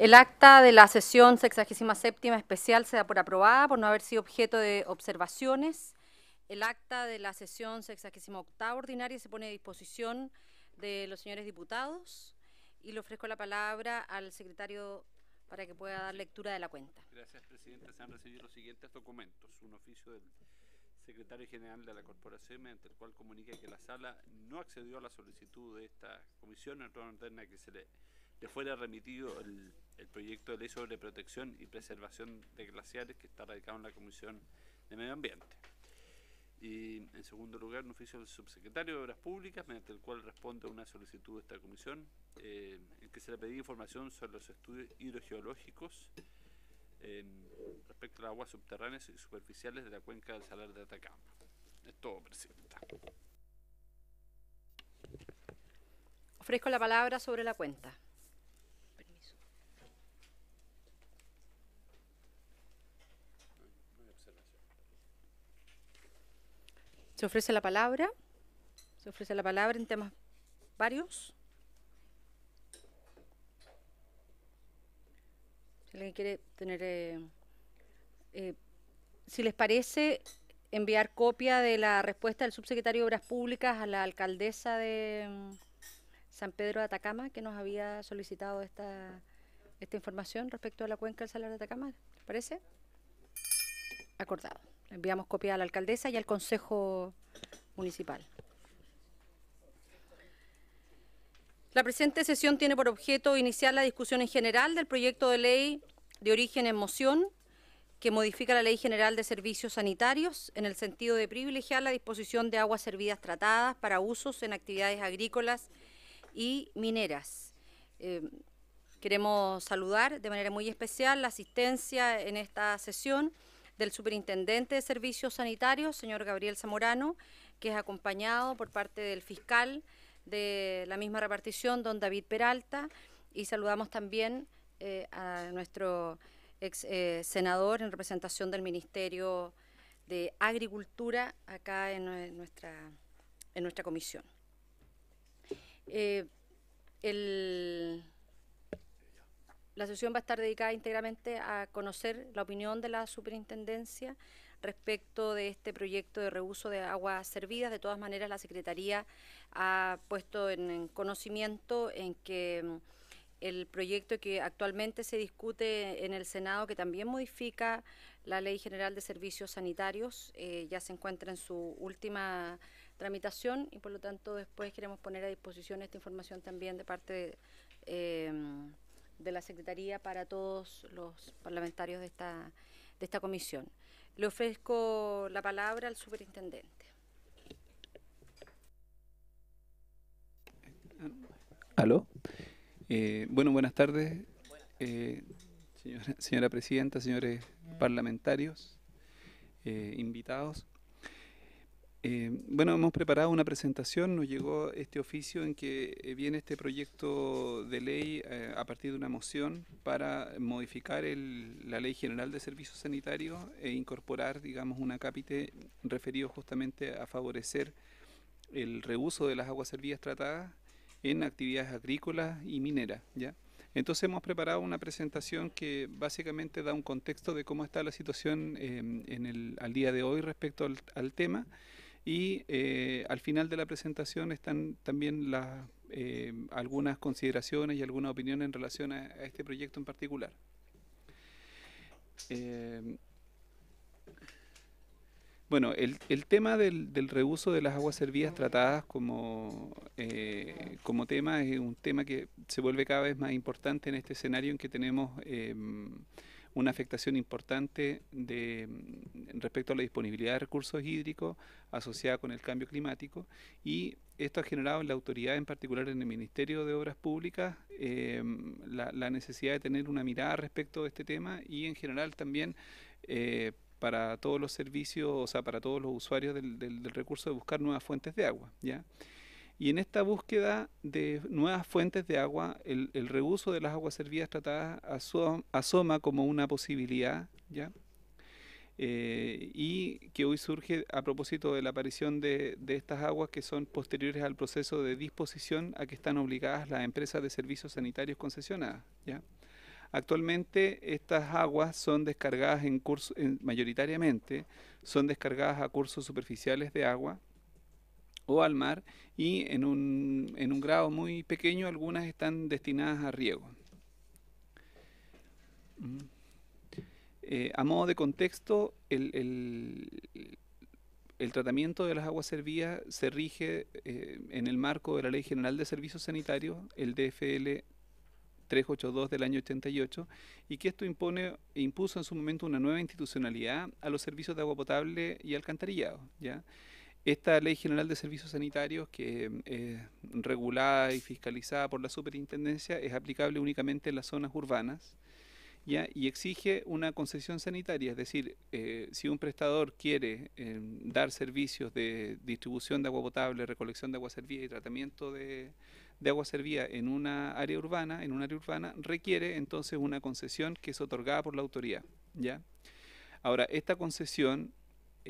El acta de la sesión séptima especial se da por aprobada por no haber sido objeto de observaciones. El acta de la sesión octava ordinaria se pone a disposición de los señores diputados y le ofrezco la palabra al secretario para que pueda dar lectura de la cuenta. Gracias, Presidenta. Se han recibido los siguientes documentos. Un oficio del secretario general de la corporación, mediante el cual comunica que la sala no accedió a la solicitud de esta comisión en la que se le le fuera remitido el, proyecto de ley sobre protección y preservación de glaciares que está radicado en la Comisión de Medio Ambiente. Y en segundo lugar, un oficio del subsecretario de Obras Públicas, mediante el cual responde a una solicitud de esta comisión, eh, en que se le pedía información sobre los estudios hidrogeológicos respecto a las aguas subterráneas y superficiales de la cuenca del Salar de Atacama. Es todo, Presidenta. Ofrezco la palabra sobre la cuenta. Se ofrece la palabra, se ofrece la palabra en temas varios. Si alguien quiere tener, eh, eh, si les parece, enviar copia de la respuesta del subsecretario de Obras Públicas a la alcaldesa de mm, San Pedro de Atacama, que nos había solicitado esta, esta información respecto a la cuenca del Salar de Atacama. ¿Les parece? Acordado enviamos copia a la alcaldesa y al Consejo Municipal. La presente sesión tiene por objeto iniciar la discusión en general del proyecto de ley de origen en moción que modifica la Ley General de Servicios Sanitarios en el sentido de privilegiar la disposición de aguas servidas tratadas para usos en actividades agrícolas y mineras. Eh, queremos saludar de manera muy especial la asistencia en esta sesión del Superintendente de Servicios Sanitarios, señor Gabriel Zamorano, que es acompañado por parte del fiscal de la misma repartición, don David Peralta, y saludamos también eh, a nuestro ex eh, senador en representación del Ministerio de Agricultura acá en, nuestra, en nuestra comisión. Eh, la sesión va a estar dedicada íntegramente a conocer la opinión de la superintendencia respecto de este proyecto de reuso de aguas servidas. De todas maneras, la Secretaría ha puesto en conocimiento en que mm, el proyecto que actualmente se discute en el Senado, que también modifica la Ley General de Servicios Sanitarios, eh, ya se encuentra en su última tramitación y por lo tanto después queremos poner a disposición esta información también de parte... de... Eh, de la Secretaría para todos los parlamentarios de esta, de esta comisión. Le ofrezco la palabra al superintendente. ¿Aló? Eh, bueno, buenas tardes, eh, señora, presidenta, señores parlamentarios, eh, invitados. Eh, bueno, hemos preparado una presentación, nos llegó este oficio en que eh, viene este proyecto de ley eh, a partir de una moción para modificar la Ley General de Servicios Sanitarios e incorporar, digamos, un acápite referido justamente a favorecer el reuso de las aguas servidas tratadas en actividades agrícolas y mineras, ¿ya? Entonces hemos preparado una presentación que básicamente da un contexto de cómo está la situación en el, al día de hoy respecto al tema y eh, al final de la presentación están también las, eh, algunas consideraciones y alguna opinión en relación a, este proyecto en particular. Eh, bueno, el, tema del, reuso de las aguas servidas tratadas como, como tema es un tema que se vuelve cada vez más importante en este escenario en que tenemos em, una afectación importante de, mm, respecto a la disponibilidad de recursos hídricos asociada con el cambio climático y esto ha generado en la autoridad, en particular en el Ministerio de Obras Públicas, em, la, necesidad de tener una mirada respecto a este tema y en general también eh, para todos los servicios, o sea, para todos los usuarios del, del recurso de buscar nuevas fuentes de agua. ¿ya? Y en esta búsqueda de nuevas fuentes de agua, el, reuso de las aguas servidas tratadas asoma como una posibilidad, ¿ya? Eh, y que hoy surge a propósito de la aparición de, estas aguas que son posteriores al proceso de disposición a que están obligadas las empresas de servicios sanitarios concesionadas. ¿ya? Actualmente estas aguas son descargadas en cursos mayoritariamente, son descargadas a cursos superficiales de agua, o al mar y en un, un grado muy pequeño algunas están destinadas a riego. Mm. Eh, a modo de contexto, el, tratamiento de las aguas servidas se rige eh, en el marco de la Ley General de Servicios Sanitarios, el DFL 382 del año 88, y que esto impone, e impuso en su momento una nueva institucionalidad a los servicios de agua potable y alcantarillado. ¿ya? Esta ley general de servicios sanitarios, que es eh, regulada y fiscalizada por la superintendencia, es aplicable únicamente en las zonas urbanas ¿ya? y exige una concesión sanitaria. Es decir, eh, si un prestador quiere em, dar servicios de distribución de agua potable, recolección de agua servida y tratamiento de, agua servida en una área urbana, en un área urbana, requiere entonces una concesión que es otorgada por la autoridad. ¿ya? Ahora, esta concesión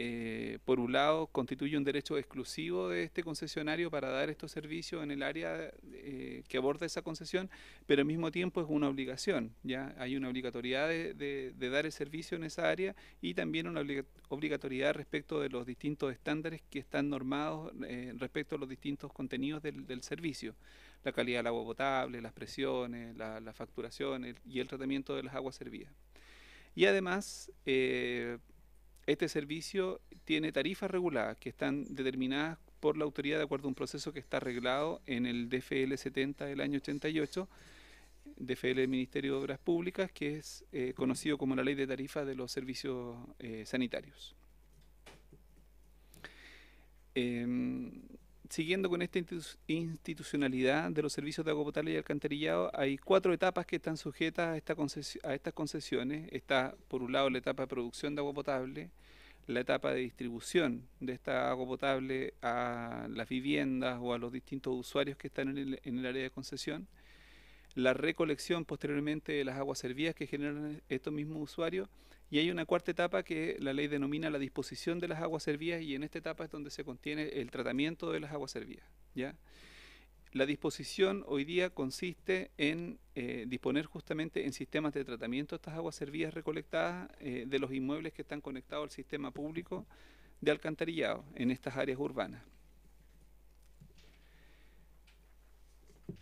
eh, por un lado, constituye un derecho exclusivo de este concesionario para dar estos servicios en el área eh, que aborda esa concesión, pero al mismo tiempo es una obligación, ¿ya? Hay una obligatoriedad de, dar el servicio en esa área y también una obligatoriedad respecto de los distintos estándares que están normados eh, respecto a los distintos contenidos del, servicio. La calidad del agua potable, las presiones, la, facturaciones facturación y el tratamiento de las aguas servidas. Y además, este servicio tiene tarifas reguladas que están determinadas por la autoridad de acuerdo a un proceso que está arreglado en el DFL 70 del año 88, DFL del Ministerio de Obras Públicas, que es eh, conocido como la Ley de Tarifas de los Servicios eh, Sanitarios. Em, siguiendo con esta institucionalidad de los servicios de agua potable y alcantarillado, hay cuatro etapas que están sujetas a, estas concesiones. Está, por un lado, la etapa de producción de agua potable, la etapa de distribución de esta agua potable a las viviendas o a los distintos usuarios que están en el, en el área de concesión, la recolección posteriormente de las aguas servidas que generan estos mismos usuarios y hay una cuarta etapa que la ley denomina la disposición de las aguas servidas y en esta etapa es donde se contiene el tratamiento de las aguas servidas. ¿ya? La disposición hoy día consiste en eh, disponer justamente en sistemas de tratamiento de estas aguas servidas recolectadas eh, de los inmuebles que están conectados al sistema público de alcantarillado en estas áreas urbanas.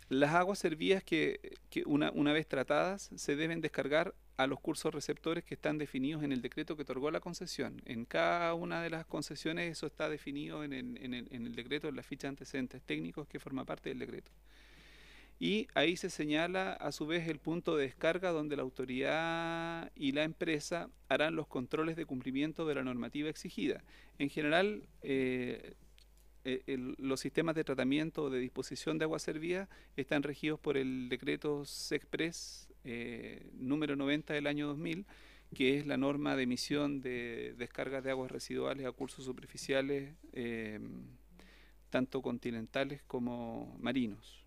Las aguas servías que, una, vez tratadas se deben descargar a los cursos receptores que están definidos en el decreto que otorgó la concesión. En cada una de las concesiones eso está definido en el, decreto, en la ficha de antecedentes técnicos que forma parte del decreto. Y ahí se señala a su vez el punto de descarga donde la autoridad y la empresa harán los controles de cumplimiento de la normativa exigida. En general, eh, eh, los sistemas de tratamiento de disposición de agua servida están regidos por el decreto SECPRES eh, número 90 del año 2000, que es la norma de emisión de descargas de aguas residuales a cursos superficiales, eh, tanto continentales como marinos.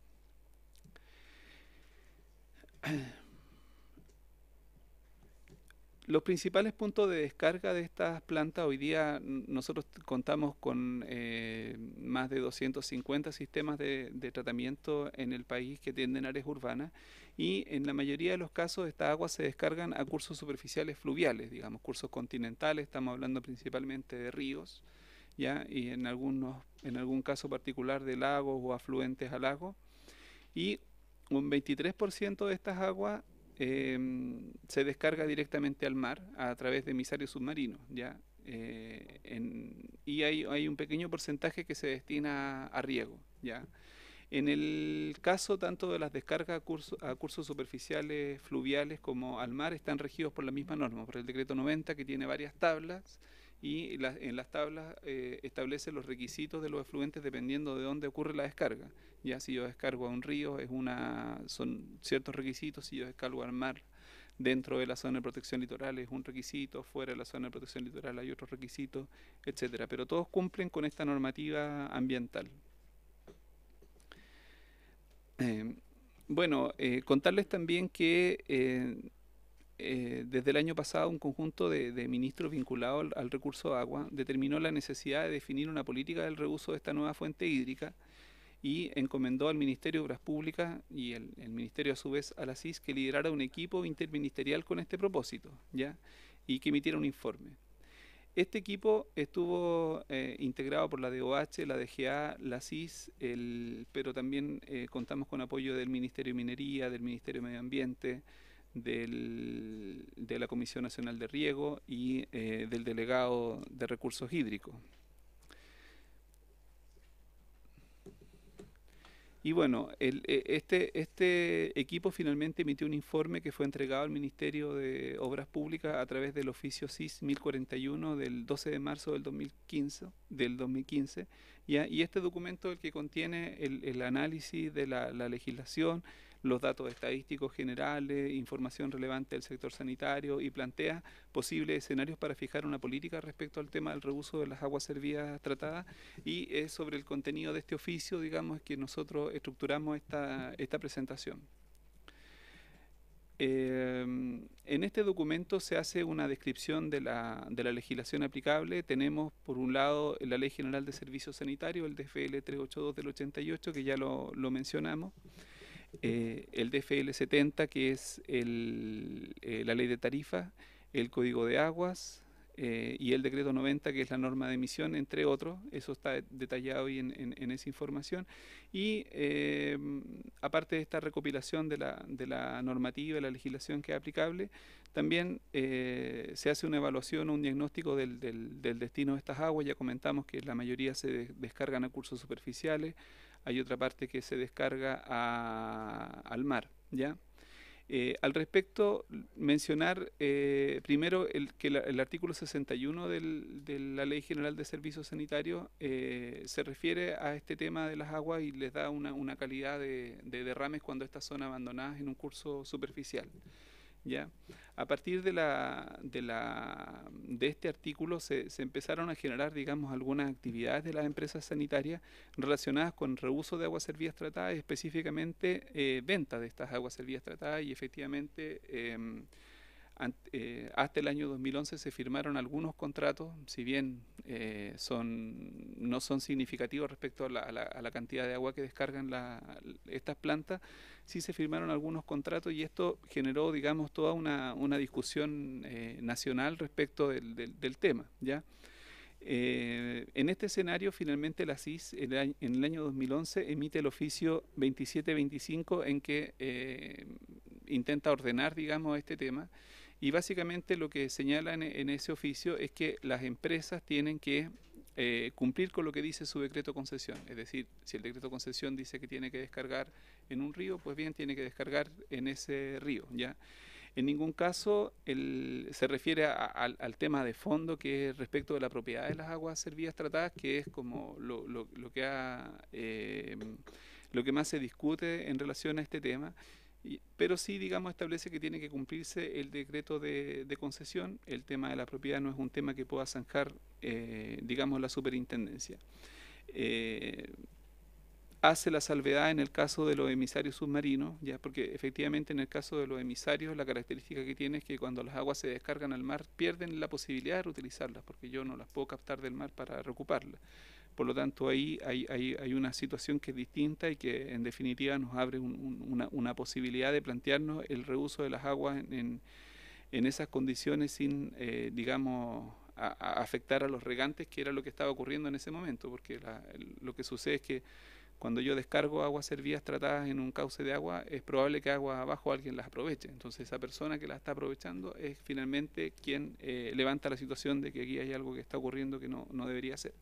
Los principales puntos de descarga de estas plantas, hoy día nosotros contamos con eh, más de 250 sistemas de, tratamiento en el país que tienden áreas urbanas y en la mayoría de los casos estas aguas se descargan a cursos superficiales fluviales, digamos, cursos continentales, estamos hablando principalmente de ríos, ¿ya? y en, algunos, en algún caso particular de lagos o afluentes al lago Y un 23% de estas aguas Em, se descarga directamente al mar a través de emisarios submarinos, ¿ya? Eh, y hay, hay, un pequeño porcentaje que se destina a, riego, ¿ya? En el caso tanto de las descargas a, a, cursos superficiales fluviales como al mar están regidos por la misma norma, por el decreto 90 que tiene varias tablas y en las tablas eh, establece los requisitos de los efluentes dependiendo de dónde ocurre la descarga. Ya si yo descargo a un río, es una, son ciertos requisitos, si yo descargo al mar, dentro de la zona de protección litoral es un requisito, fuera de la zona de protección litoral hay otros requisitos, etcétera. Pero todos cumplen con esta normativa ambiental. Eh, bueno, eh, contarles también que eh, desde el año pasado un conjunto de, ministros vinculados al, recurso agua determinó la necesidad de definir una política del reuso de esta nueva fuente hídrica y encomendó al Ministerio de Obras Públicas y el, Ministerio a su vez a la CIS que liderara un equipo interministerial con este propósito ¿ya? y que emitiera un informe. Este equipo estuvo eh, integrado por la DOH, la DGA, la CIS, pero también eh, contamos con apoyo del Ministerio de Minería, del Ministerio de Medio Ambiente, del, de la Comisión Nacional de Riego y eh, del delegado de recursos hídricos. Y bueno, eh, este, este equipo finalmente emitió un informe que fue entregado al Ministerio de Obras Públicas a través del oficio CIS 1041 del 12 de marzo del 2015. Del 2015 y, este documento es el que contiene el, análisis de la legislación, los datos estadísticos generales, información relevante del sector sanitario y plantea posibles escenarios para fijar una política respecto al tema del reuso de las aguas servidas tratadas y es sobre el contenido de este oficio, digamos, que nosotros estructuramos esta, presentación. Eh, en este documento se hace una descripción de la, legislación aplicable. Tenemos, por un lado, la Ley General de Servicios Sanitarios, el DFL 382 del 88, que ya lo, lo mencionamos. Eh, el DFL 70, que es eh, la ley de tarifa, el código de aguas eh, y el decreto 90, que es la norma de emisión, entre otros. Eso está detallado hoy en, esa información. Y aparte de esta recopilación de la, normativa y la legislación que es aplicable, también se hace una evaluación, o un diagnóstico del, destino de estas aguas. Ya comentamos que la mayoría se descargan a cursos superficiales, hay otra parte que se descarga al mar. ¿ya? Eh, al respecto, mencionar eh, primero el, que el artículo 61 de la Ley General de Servicios Sanitarios eh, se refiere a este tema de las aguas y les da una, calidad de, de derrames cuando estas son abandonadas en un curso superficial. ¿ya? A partir de, la, de, la, de este artículo se, se, empezaron a generar, digamos, algunas actividades de las empresas sanitarias relacionadas con reuso de aguas servidas tratadas, específicamente eh, venta de estas aguas servidas tratadas y efectivamente... Em, eh, hasta el año 2011 se firmaron algunos contratos, si bien eh, no son significativos respecto a la, cantidad de agua que descargan estas plantas, sí se firmaron algunos contratos y esto generó, digamos, toda una, discusión eh, nacional respecto del, tema. ¿ya? en este escenario, finalmente la CIS en el año 2011 emite el oficio 2725 en que intenta ordenar, digamos, este tema y básicamente lo que señala e-, en ese oficio es que las empresas tienen que eh, cumplir con lo que dice su decreto concesión. Es decir, si el decreto concesión dice que tiene que descargar en un río, pues bien, tiene que descargar en ese río. ¿ya? En ningún caso se refiere al tema de fondo que es respecto de la propiedad de las aguas servidas tratadas, que es como lo, lo, que, eh, lo que más se discute en relación a este tema pero sí, digamos, establece que tiene que cumplirse el decreto de, concesión. El tema de la propiedad no es un tema que pueda zanjar, eh, digamos, la superintendencia. Eh, hace la salvedad en el caso de los emisarios submarinos, ya porque efectivamente en el caso de los emisarios la característica que tiene es que cuando las aguas se descargan al mar pierden la posibilidad de reutilizarlas, porque yo no las puedo captar del mar para recuperarlas. Por lo tanto, ahí hay, una situación que es distinta y que en definitiva nos abre una, posibilidad de plantearnos el reuso de las aguas en, esas condiciones sin, eh, digamos, afectar a los regantes, que era lo que estaba ocurriendo en ese momento, porque lo que sucede es que cuando yo descargo aguas servidas tratadas en un cauce de agua, es probable que agua abajo alguien las aproveche. Entonces esa persona que las está aprovechando es finalmente quien eh, levanta la situación de que aquí hay algo que está ocurriendo que no debería ser.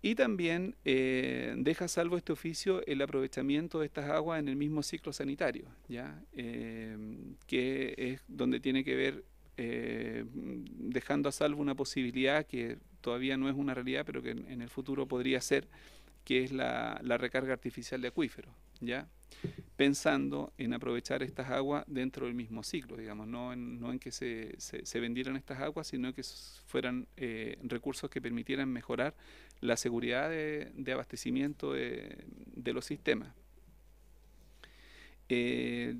Y también eh, deja a salvo este oficio el aprovechamiento de estas aguas en el mismo ciclo sanitario, ¿ya? Em, que es donde tiene que ver eh, dejando a salvo una posibilidad que todavía no es una realidad, pero que en, el futuro podría ser, que es la, recarga artificial de acuíferos, ¿ya? pensando en aprovechar estas aguas dentro del mismo ciclo, digamos, no en, que se, se, se vendieran estas aguas, sino que fueran eh, recursos que permitieran mejorar la seguridad de, abastecimiento de, los sistemas. Eh,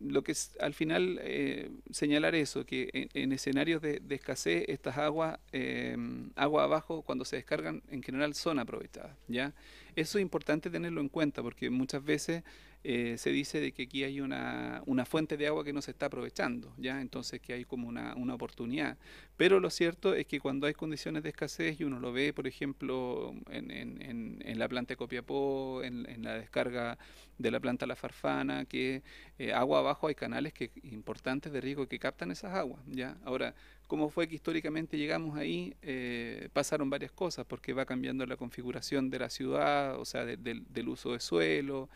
lo que es al final eh, señalar eso, que en, escenarios de, escasez estas aguas, eh, agua abajo cuando se descargan en general son aprovechadas. ¿ya? Eso es importante tenerlo en cuenta porque muchas veces eh, se dice de que aquí hay una, fuente de agua que no se está aprovechando, ¿ya? Entonces que hay como una, una, oportunidad. Pero lo cierto es que cuando hay condiciones de escasez, y uno lo ve, por ejemplo, en, la planta de Copiapó, en, la descarga de la planta La Farfana, que eh, agua abajo hay canales que, importantes de riesgo que captan esas aguas, ¿ya? Ahora, cómo fue que históricamente llegamos ahí, eh, pasaron varias cosas, porque va cambiando la configuración de la ciudad, o sea, del uso de suelo,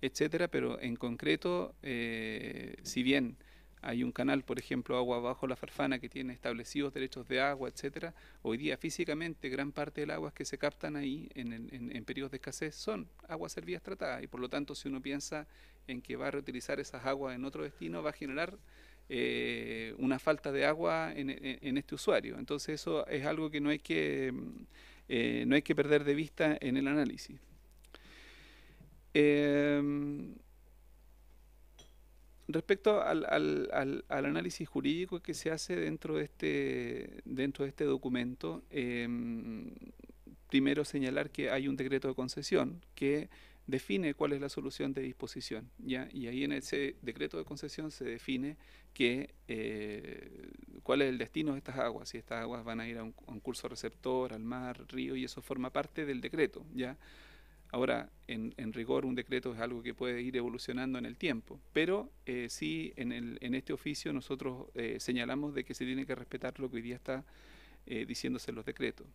etcétera, pero en concreto, eh, si bien hay un canal, por ejemplo, Agua Abajo La Farfana, que tiene establecidos derechos de agua, etcétera, hoy día físicamente gran parte del agua que se captan ahí en, en, periodos de escasez son aguas servidas tratadas, y por lo tanto, si uno piensa en que va a reutilizar esas aguas en otro destino, va a generar eh, una falta de agua en, este usuario. Entonces eso es algo que no hay que, eh, no hay que perder de vista en el análisis. Em, respecto al, análisis jurídico que se hace dentro de este, dentro de este documento, em, primero señalar que hay un decreto de concesión que define cuál es la solución de disposición. ¿ya? Y ahí en ese decreto de concesión se define que, eh, cuál es el destino de estas aguas, si estas aguas van a ir a un, curso receptor, al mar, río, y eso forma parte del decreto. ¿ya? Ahora, en, rigor, un decreto es algo que puede ir evolucionando en el tiempo, pero eh, sí, en, este oficio nosotros eh, señalamos de que se tiene que respetar lo que hoy día está eh, diciéndose los decretos.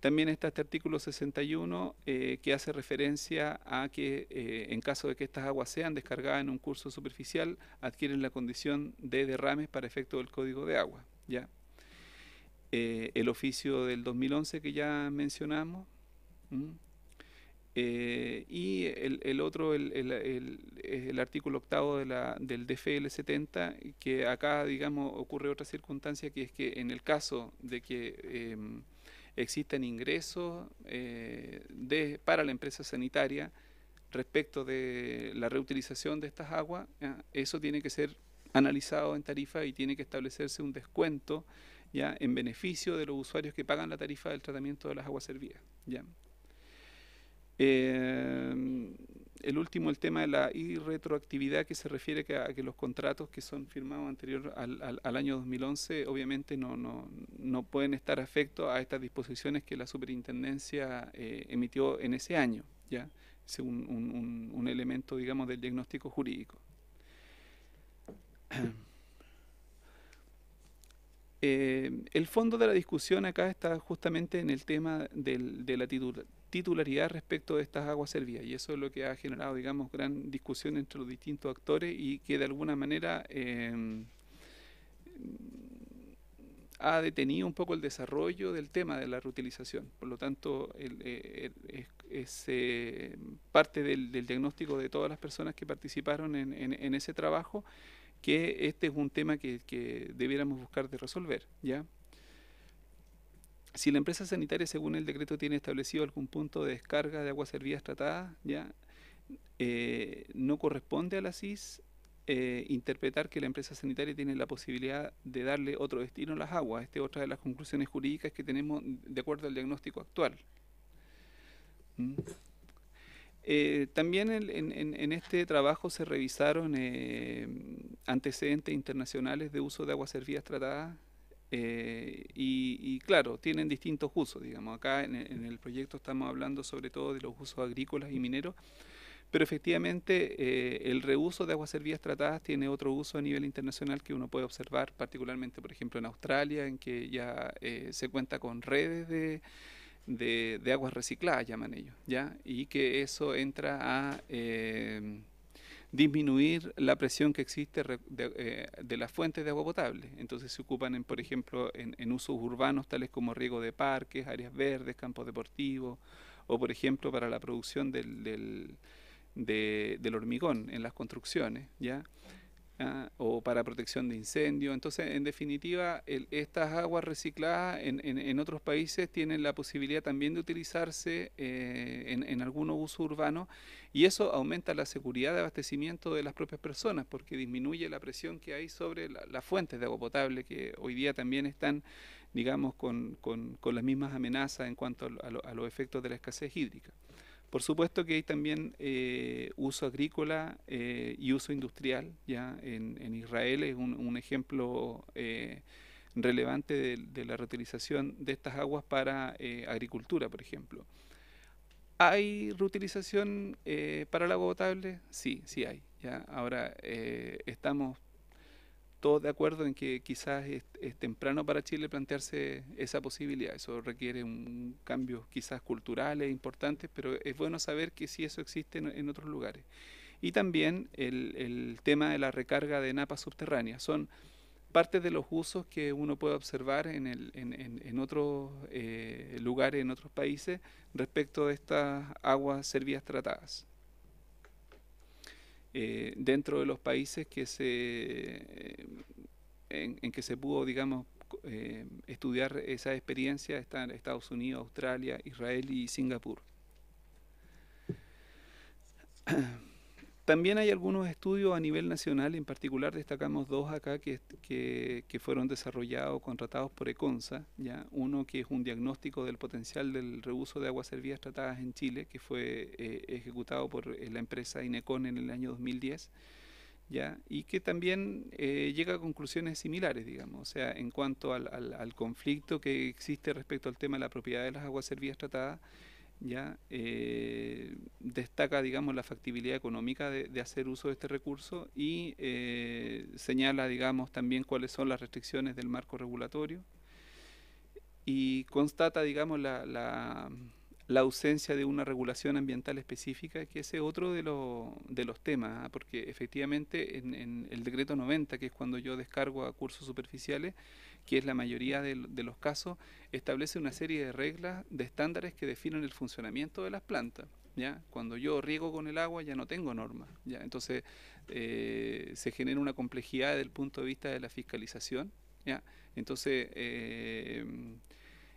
También está este artículo 61 que hace referencia a que en caso de que estas aguas sean descargadas en un curso superficial, adquieren la condición de derrames para efecto del código de agua. ¿ya? el oficio del 2011 que ya mencionamos. Eh, y el, otro, el, el, artículo octavo del DFL 70, que acá, digamos, ocurre otra circunstancia, que es que en el caso de que em, existan ingresos eh, para la empresa sanitaria respecto de la reutilización de estas aguas, eso tiene que ser analizado en tarifa y tiene que establecerse un descuento ya en beneficio de los usuarios que pagan la tarifa del tratamiento de las aguas servidas. ¿ya? Em, el último, el tema de la irretroactividad que se refiere a, que los contratos que son firmados anterior al, al, año 2011 obviamente no, pueden estar afectos a estas disposiciones que la superintendencia eh, emitió en ese año, ¿ya? Es un, elemento, digamos, del diagnóstico jurídico. Em, el fondo de la discusión acá está justamente en el tema del, de la titular titularidad respecto de estas aguas servidas y eso es lo que ha generado, digamos, gran discusión entre los distintos actores y que de alguna manera em, ha detenido un poco el desarrollo del tema de la reutilización. Por lo tanto, eh, es, eh, parte del, diagnóstico de todas las personas que participaron en, ese trabajo que este es un tema que, que debiéramos buscar de resolver, ¿ya? si la empresa sanitaria, según el decreto, tiene establecido algún punto de descarga de aguas servidas tratadas, ya eh, no corresponde a la CIS eh, interpretar que la empresa sanitaria tiene la posibilidad de darle otro destino a las aguas. Esta es otra de las conclusiones jurídicas que tenemos de acuerdo al diagnóstico actual. ¿Mm? Eh, también en, en, este trabajo se revisaron antecedentes internacionales de uso de aguas servidas tratadas eh, y, claro, tienen distintos usos, digamos. Acá en, el proyecto estamos hablando sobre todo de los usos agrícolas y mineros, pero efectivamente eh, el reuso de aguas servidas tratadas tiene otro uso a nivel internacional que uno puede observar, particularmente, por ejemplo, en Australia, en que ya eh, se cuenta con redes de, de, aguas recicladas, llaman ellos, ¿ya? Y que eso entra a disminuir la presión que existe eh, de, las fuentes de agua potable. Entonces se ocupan, en, por ejemplo, en, usos urbanos tales como riego de parques, áreas verdes, campos deportivos, o por ejemplo para la producción del, del hormigón en las construcciones. ¿ya? Ah, o para protección de incendios. Entonces, en definitiva, estas aguas recicladas en, en, otros países tienen la posibilidad también de utilizarse eh, en, algún uso urbano y eso aumenta la seguridad de abastecimiento de las propias personas porque disminuye la presión que hay sobre las fuentes de agua potable que hoy día también están digamos, con, las mismas amenazas en cuanto a los efectos de la escasez hídrica. Por supuesto que hay también eh, uso agrícola eh, y uso industrial. ¿ya? En, Israel es un, ejemplo eh, relevante de, de, la reutilización de estas aguas para agricultura, por ejemplo. ¿Hay reutilización para el agua potable? Sí, sí hay. ¿ya? Ahora estamos todos de acuerdo en que quizás es, temprano para Chile plantearse esa posibilidad. Eso requiere un cambio quizás culturales importantes, pero es bueno saber que sí eso existe en, otros lugares. Y también el, tema de la recarga de napas subterráneas. Son parte de los usos que uno puede observar en, otros eh, lugares, en otros países, respecto de estas aguas servidas tratadas. Eh, dentro de los países que se, eh, en, que se pudo, digamos, eh, estudiar esa experiencia están Estados Unidos, Australia, Israel y Singapur. También hay algunos estudios a nivel nacional, en particular destacamos dos acá que, que, fueron desarrollados, contratados por Econsa, ¿ya? uno que es un diagnóstico del potencial del reuso de aguas servidas tratadas en Chile, que fue eh, ejecutado por eh, la empresa Inecon en el año 2010, ¿ya? y que también eh, llega a conclusiones similares, digamos, o sea, en cuanto al, al conflicto que existe respecto al tema de la propiedad de las aguas servidas tratadas, ya eh, destaca digamos la factibilidad económica de, hacer uso de este recurso y eh, señala digamos también cuáles son las restricciones del marco regulatorio y constata digamos la, ausencia de una regulación ambiental específica, que ese es otro de, los temas, ¿ah? porque efectivamente en, en el decreto 90, que es cuando yo descargo a cursos superficiales, que es la mayoría de, los casos, establece una serie de reglas, de estándares que definen el funcionamiento de las plantas. ¿ya? Cuando yo riego con el agua ya no tengo normas. Entonces eh, se genera una complejidad desde el punto de vista de la fiscalización. ¿ya? Entonces eh,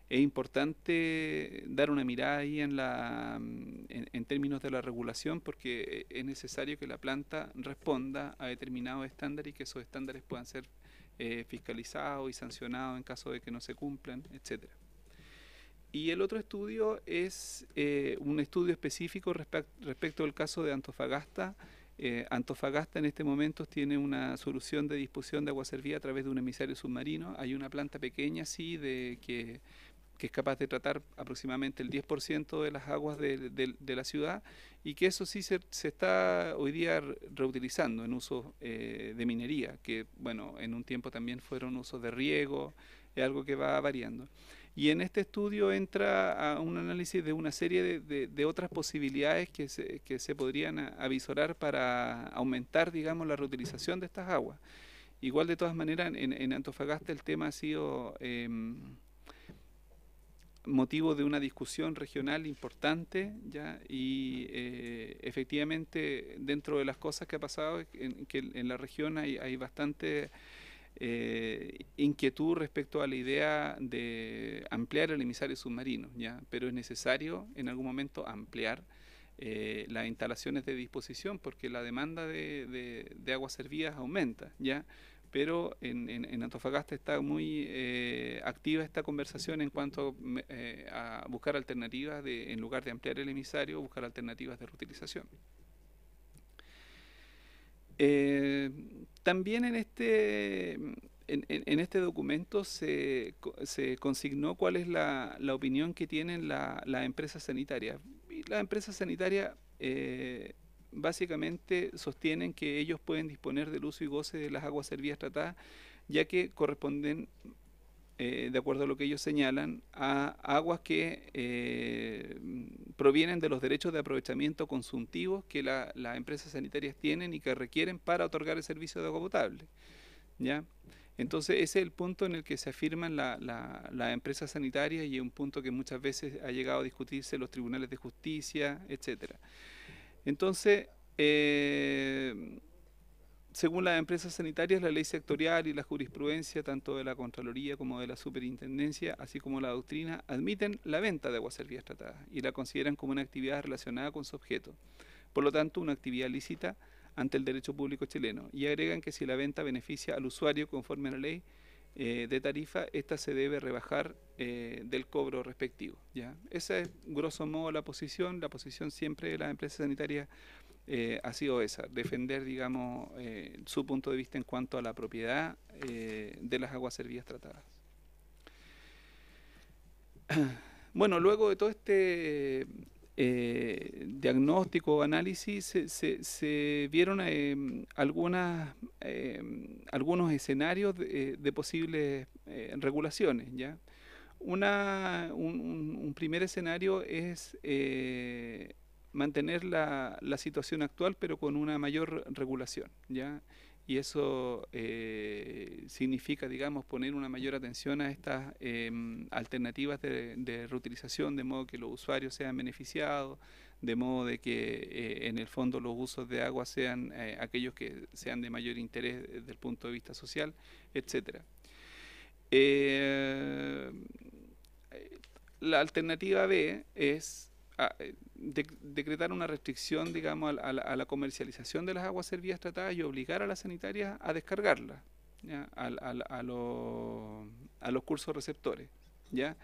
es importante dar una mirada ahí en, la, en términos de la regulación porque es necesario que la planta responda a determinados estándares y que esos estándares puedan ser eh, fiscalizado y sancionado en caso de que no se cumplan, etc. Y el otro estudio es eh, un estudio específico respecto al caso de Antofagasta. Eh, Antofagasta en este momento tiene una solución de disposición de agua servida a través de un emisario submarino. Hay una planta pequeña, sí, de que que es capaz de tratar aproximadamente el 10% de las aguas de, la ciudad y que eso sí se, está hoy día reutilizando en usos eh, de minería, que bueno, en un tiempo también fueron usos de riego, es algo que va variando. Y en este estudio entra a un análisis de una serie de, otras posibilidades que se, que se podrían avisorar para aumentar, digamos, la reutilización de estas aguas. Igual, de todas maneras, en, Antofagasta el tema ha sido... Em, motivo de una discusión regional importante ya y eh, efectivamente dentro de las cosas que ha pasado en, que en la región hay, hay bastante eh, inquietud respecto a la idea de ampliar el emisario submarino ya pero es necesario en algún momento ampliar eh, las instalaciones de disposición porque la demanda de, de aguas servidas aumenta ya pero en, Antofagasta está muy eh, activa esta conversación en cuanto eh, a buscar alternativas, en lugar de ampliar el emisario, buscar alternativas de reutilización. Eh, también en este, en, este documento se, consignó cuál es la, opinión que tienen las la empresas sanitarias. Y las empresas sanitarias básicamente sostienen que ellos pueden disponer del uso y goce de las aguas servidas tratadas, ya que corresponden, eh, de acuerdo a lo que ellos señalan, a aguas que eh, provienen de los derechos de aprovechamiento consuntivos que las empresas sanitarias tienen y que requieren para otorgar el servicio de agua potable. ¿ya? Entonces ese es el punto en el que se afirman las empresas sanitarias y es un punto que muchas veces ha llegado a discutirse en los tribunales de justicia, etcétera. Entonces, eh, según las empresas sanitarias, la ley sectorial y la jurisprudencia, tanto de la Contraloría como de la Superintendencia, así como la doctrina, admiten la venta de aguas servidas tratadas y la consideran como una actividad relacionada con su objeto. Por lo tanto, una actividad lícita ante el derecho público chileno. Y agregan que si la venta beneficia al usuario conforme a la ley eh, de tarifa, esta se debe rebajar eh, del cobro respectivo. ¿ya? Esa es, grosso modo, la posición. La posición siempre de las empresas sanitarias eh, ha sido esa, defender, digamos, eh, su punto de vista en cuanto a la propiedad de las aguas servidas tratadas. Bueno, luego de todo este diagnóstico análisis se, vieron algunas, algunos escenarios de, posibles regulaciones. ¿ya? un, primer escenario es eh, mantener la, situación actual, pero con una mayor regulación, ¿ya? Y eso eh, significa, digamos, poner una mayor atención a estas em, alternativas de, de, reutilización, de modo que los usuarios sean beneficiados, de modo de que eh, en el fondo los usos de agua sean aquellos que sean de mayor interés desde el punto de vista social, etcétera. Eh, la alternativa B es ah, eh, decretar una restricción, digamos, a, la, comercialización de las aguas servidas tratadas y obligar a las sanitarias a descargarlas a, los cursos receptores, ¿ya?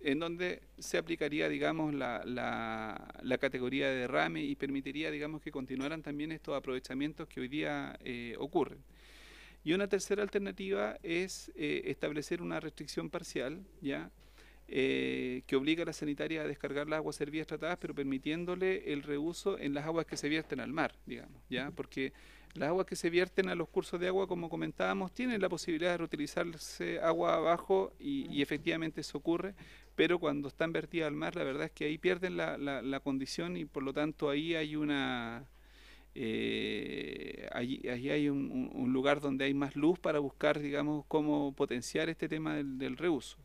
en donde se aplicaría, digamos, la, categoría de derrame y permitiría, digamos, que continuaran también estos aprovechamientos que hoy día eh, ocurren. Y una tercera alternativa es eh, establecer una restricción parcial, ¿ya? Eh, que obliga a la sanitaria a descargar las aguas servidas tratadas, pero permitiéndole el reuso en las aguas que se vierten al mar, digamos, ¿ya? Porque las aguas que se vierten a los cursos de agua, como comentábamos, tienen la posibilidad de reutilizarse agua abajo y, efectivamente eso ocurre, pero cuando están vertidas al mar, la verdad es que ahí pierden la condición y por lo tanto ahí hay una eh, allí, hay un, lugar donde hay más luz para buscar, digamos, cómo potenciar este tema del, reuso.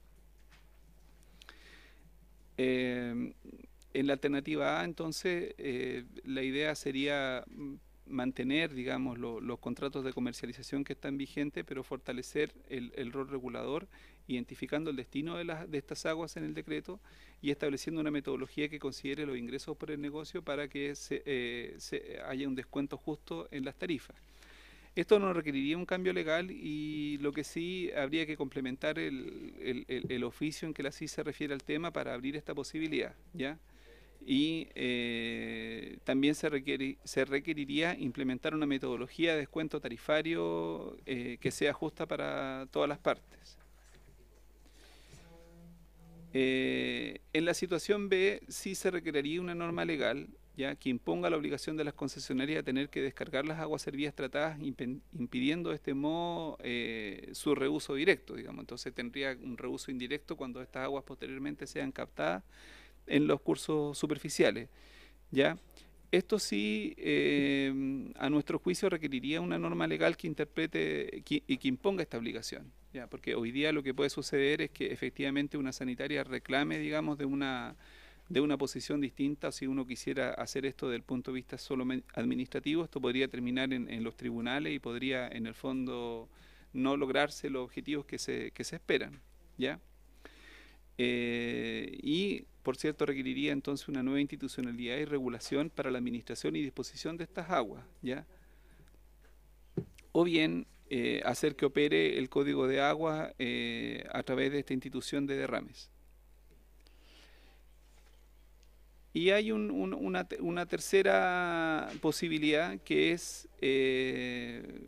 Em, en la alternativa A, entonces, eh, la idea sería mantener, digamos, los contratos de comercialización que están vigentes, pero fortalecer el rol regulador identificando el destino de, las, de estas aguas en el decreto y estableciendo una metodología que considere los ingresos por el negocio para que se, eh, haya un descuento justo en las tarifas. Esto no requeriría un cambio legal y lo que sí habría que complementar el, oficio en que la CIS se refiere al tema para abrir esta posibilidad, Y eh, también se, se requeriría implementar una metodología de descuento tarifario eh, que sea justa para todas las partes. Eh, en la situación B sí se requeriría una norma legal ya que imponga la obligación de las concesionarias a tener que descargar las aguas servidas tratadas impidiendo de este modo eh, su reuso directo, digamos. Entonces tendría un reuso indirecto cuando estas aguas posteriormente sean captadas en los cursos superficiales, ¿ya? Esto sí, eh, a nuestro juicio, requeriría una norma legal que interprete y que imponga esta obligación porque hoy día lo que puede suceder es que efectivamente una sanitaria reclame, digamos, de una de una posición distinta. Si uno quisiera hacer esto desde el punto de vista solo administrativo, esto podría terminar en, los tribunales y podría, en el fondo, no lograrse los objetivos que se, esperan. ¿ya? Eh, y, por cierto, requeriría entonces una nueva institucionalidad y regulación para la administración y disposición de estas aguas. ¿ya? O bien, eh, hacer que opere el código de agua eh, a través de esta institución de derrames. Y hay una, tercera posibilidad que es eh,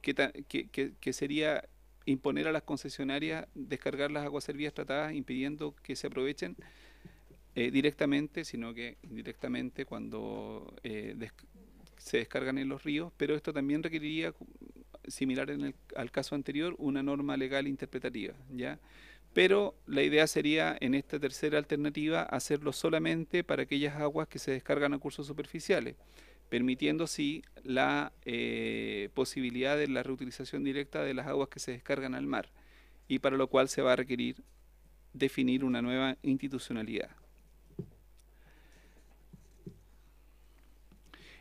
que, que, sería imponer a las concesionarias descargar las aguas servidas tratadas, impidiendo que se aprovechen directamente, sino que indirectamente cuando se descargan en los ríos, pero esto también requeriría similar en el, al caso anterior, una norma legal interpretativa, ¿ya? Pero la idea sería, en esta tercera alternativa, hacerlo solamente para aquellas aguas que se descargan a cursos superficiales, permitiendo así la eh, posibilidad de la reutilización directa de las aguas que se descargan al mar, y para lo cual se va a requerir definir una nueva institucionalidad.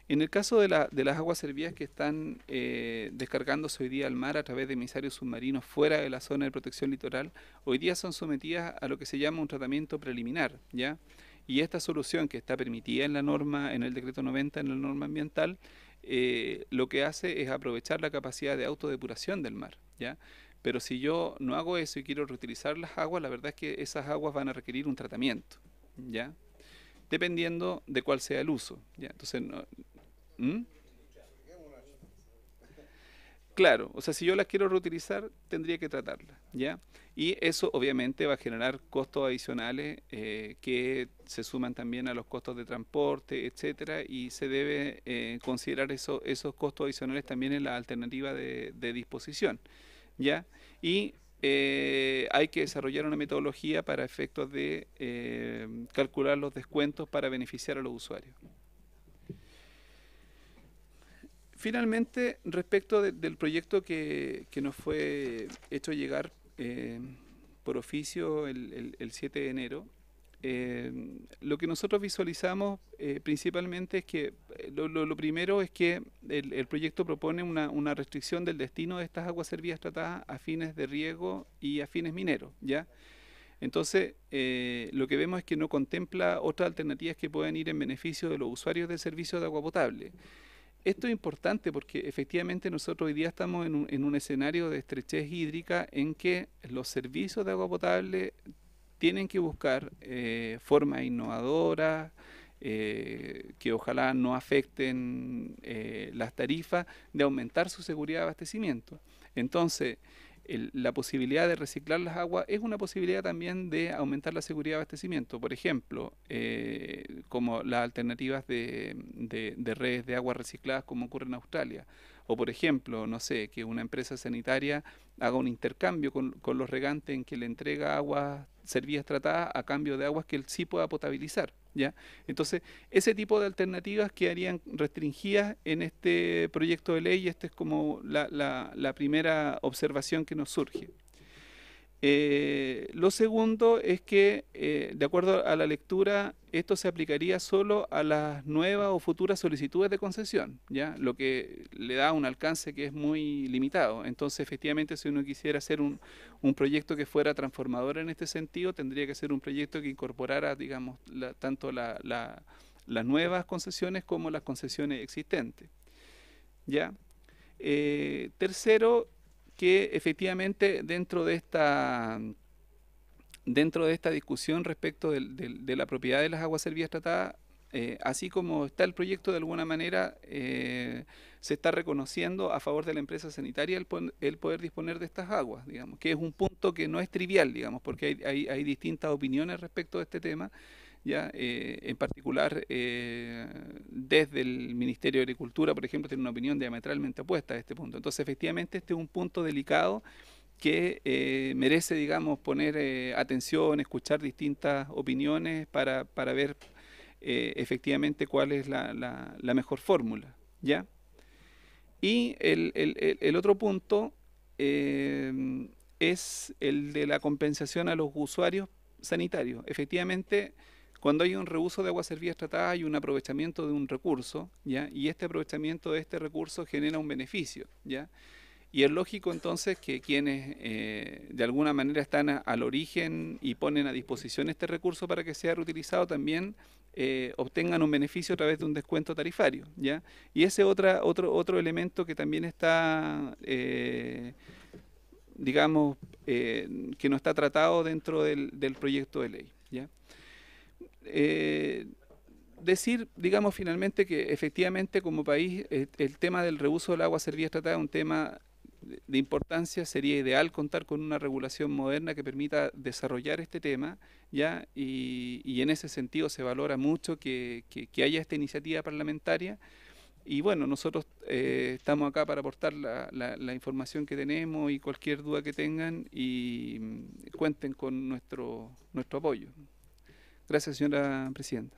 En el caso de, las aguas servidas que están eh, descargándose hoy día al mar a través de emisarios submarinos fuera de la zona de protección litoral, hoy día son sometidas a lo que se llama un tratamiento preliminar, ¿ya? Y esta solución que está permitida en la norma, en el decreto 90, en la norma ambiental, eh, lo que hace es aprovechar la capacidad de autodepuración del mar, ¿ya? Pero si yo no hago eso y quiero reutilizar las aguas, la verdad es que esas aguas van a requerir un tratamiento, ¿ya? Dependiendo de cuál sea el uso, ¿ya? Entonces, no, ¿Mm? Claro, o sea, si yo las quiero reutilizar, tendría que tratarlas, ¿ya? Y eso obviamente va a generar costos adicionales eh, que se suman también a los costos de transporte, etcétera, y se debe eh, considerar eso, esos costos adicionales también en la alternativa de, disposición, ¿ya? Y eh, hay que desarrollar una metodología para efectos de calcular los descuentos para beneficiar a los usuarios. Finalmente, respecto del proyecto que, nos fue hecho llegar eh, por oficio el, 7 de enero, eh, lo que nosotros visualizamos eh, principalmente es que lo, primero es que el, proyecto propone una, restricción del destino de estas aguas servidas tratadas a fines de riego y a fines mineros, ¿ya? Entonces, lo que vemos es que no contempla otras alternativas que puedan ir en beneficio de los usuarios del servicio de agua potable. Esto es importante porque efectivamente nosotros hoy día estamos en un, escenario de estrechez hídrica en que los servicios de agua potable tienen que buscar eh, formas innovadoras, eh, que ojalá no afecten eh, las tarifas, de aumentar su seguridad de abastecimiento. Entonces, la posibilidad de reciclar las aguas es una posibilidad también de aumentar la seguridad de abastecimiento. Por ejemplo, eh, como las alternativas de, de redes de aguas recicladas como ocurre en Australia. O por ejemplo, no sé, que una empresa sanitaria haga un intercambio con, los regantes en que le entrega aguas servidas tratadas a cambio de aguas que él sí pueda potabilizar. ¿ya? Entonces, ese tipo de alternativas quedarían restringidas en este proyecto de ley y esta es como la primera observación que nos surge. Eh, lo segundo es que, eh, de acuerdo a la lectura, esto se aplicaría solo a las nuevas o futuras solicitudes de concesión, ¿ya? lo que le da un alcance que es muy limitado. Entonces, efectivamente, si uno quisiera hacer un, proyecto que fuera transformador en este sentido, tendría que ser un proyecto que incorporara, digamos, tanto las nuevas concesiones como las concesiones existentes. ¿ya? Eh, tercero, que efectivamente dentro de esta dentro de esta discusión respecto de, la propiedad de las aguas servidas tratadas, eh, así como está el proyecto de alguna manera, eh, se está reconociendo a favor de la empresa sanitaria el, poder disponer de estas aguas, digamos, que es un punto que no es trivial, digamos, porque hay, hay distintas opiniones respecto de este tema ¿ya? Eh, en particular, eh, desde el Ministerio de Agricultura, por ejemplo, tiene una opinión diametralmente opuesta a este punto. Entonces, efectivamente, este es un punto delicado que eh, merece, digamos, poner atención, escuchar distintas opiniones para, ver efectivamente cuál es la, mejor fórmula, ¿ya? Y el, el otro punto es el de la compensación a los usuarios sanitarios. Efectivamente, cuando hay un reuso de aguas servidas tratadas hay un aprovechamiento de un recurso, ¿ya? Y este aprovechamiento de este recurso genera un beneficio, ¿ya? Y es lógico entonces que quienes eh, de alguna manera están al origen y ponen a disposición este recurso para que sea reutilizado también eh, obtengan un beneficio a través de un descuento tarifario. ¿ya? Y ese otra, otro, otro elemento que también está, eh, digamos, que no está tratado dentro del, del proyecto de ley. ¿ya? eh, decir, digamos, finalmente que efectivamente como país eh, el, tema del reuso del agua servida tratada es un tema de importancia, sería ideal contar con una regulación moderna que permita desarrollar este tema, ¿ya? Y, en ese sentido se valora mucho que, haya esta iniciativa parlamentaria. Y bueno, nosotros eh, estamos acá para aportar la, la, información que tenemos y cualquier duda que tengan y mm, cuenten con nuestro, nuestro apoyo. Gracias, señora presidenta.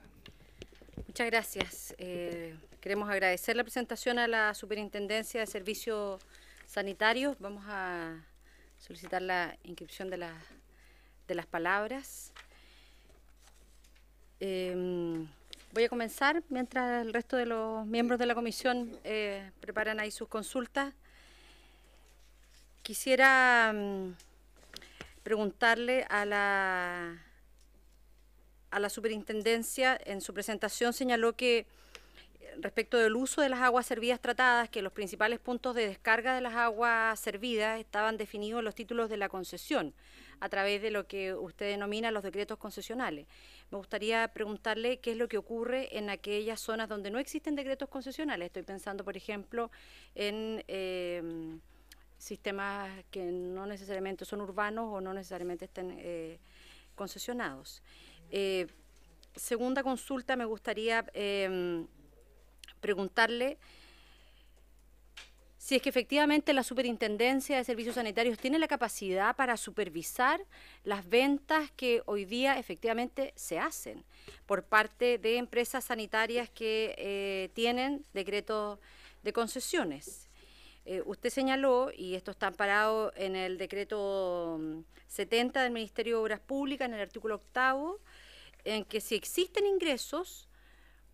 Muchas gracias. Eh, queremos agradecer la presentación a la Superintendencia de Servicios Sanitarios. Vamos a solicitar la inscripción de, las palabras. Em, voy a comenzar mientras el resto de los miembros de la comisión eh, preparan ahí sus consultas. Quisiera mm, preguntarle a la a la superintendencia en su presentación señaló que eh, respecto del uso de las aguas servidas tratadas, que los principales puntos de descarga de las aguas servidas estaban definidos en los títulos de la concesión, a través de lo que usted denomina los decretos concesionales. Me gustaría preguntarle qué es lo que ocurre en aquellas zonas donde no existen decretos concesionales. Estoy pensando, por ejemplo, en em, sistemas que no necesariamente son urbanos o no necesariamente estén eh, concesionados. Eh, segunda consulta, me gustaría em, preguntarle si es que efectivamente la Superintendencia de Servicios Sanitarios tiene la capacidad para supervisar las ventas que hoy día efectivamente se hacen por parte de empresas sanitarias que eh, tienen decretos de concesiones. Eh, usted señaló, y esto está amparado en el decreto 70 mm, del Ministerio de Obras Públicas, en el artículo octavo, en que si existen ingresos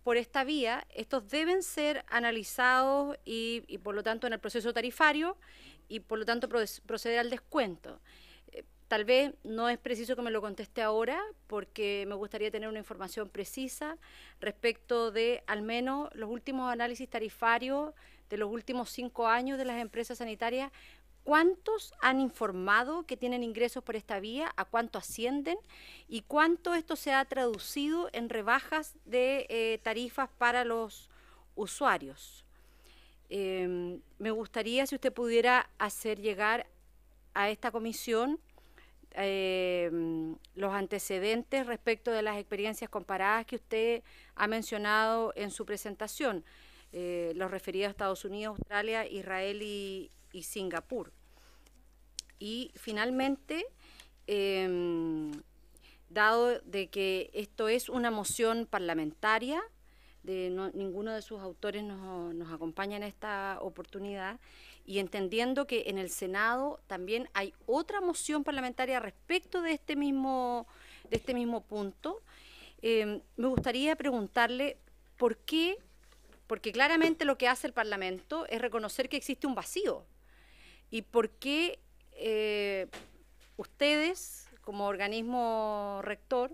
por esta vía, estos deben ser analizados y, por lo tanto en el proceso tarifario y por lo tanto proceder al descuento. Eh, tal vez no es preciso que me lo conteste ahora porque me gustaría tener una información precisa respecto de al menos los últimos análisis tarifarios de los últimos cinco años de las empresas sanitarias cuántos han informado que tienen ingresos por esta vía, a cuánto ascienden y cuánto esto se ha traducido en rebajas de eh, tarifas para los usuarios. Em, me gustaría si usted pudiera hacer llegar a esta comisión em, los antecedentes respecto de las experiencias comparadas que usted ha mencionado en su presentación, eh, los referidos a Estados Unidos, Australia, Israel y, y Singapur. Y finalmente, em, dado de que esto es una moción parlamentaria, de ninguno de sus autores nos, acompaña en esta oportunidad, y entendiendo que en el Senado también hay otra moción parlamentaria respecto de este mismo, de este mismo punto, em, me gustaría preguntarle por qué, porque claramente lo que hace el Parlamento es reconocer que existe un vacío y por qué eh, ustedes, como organismo rector,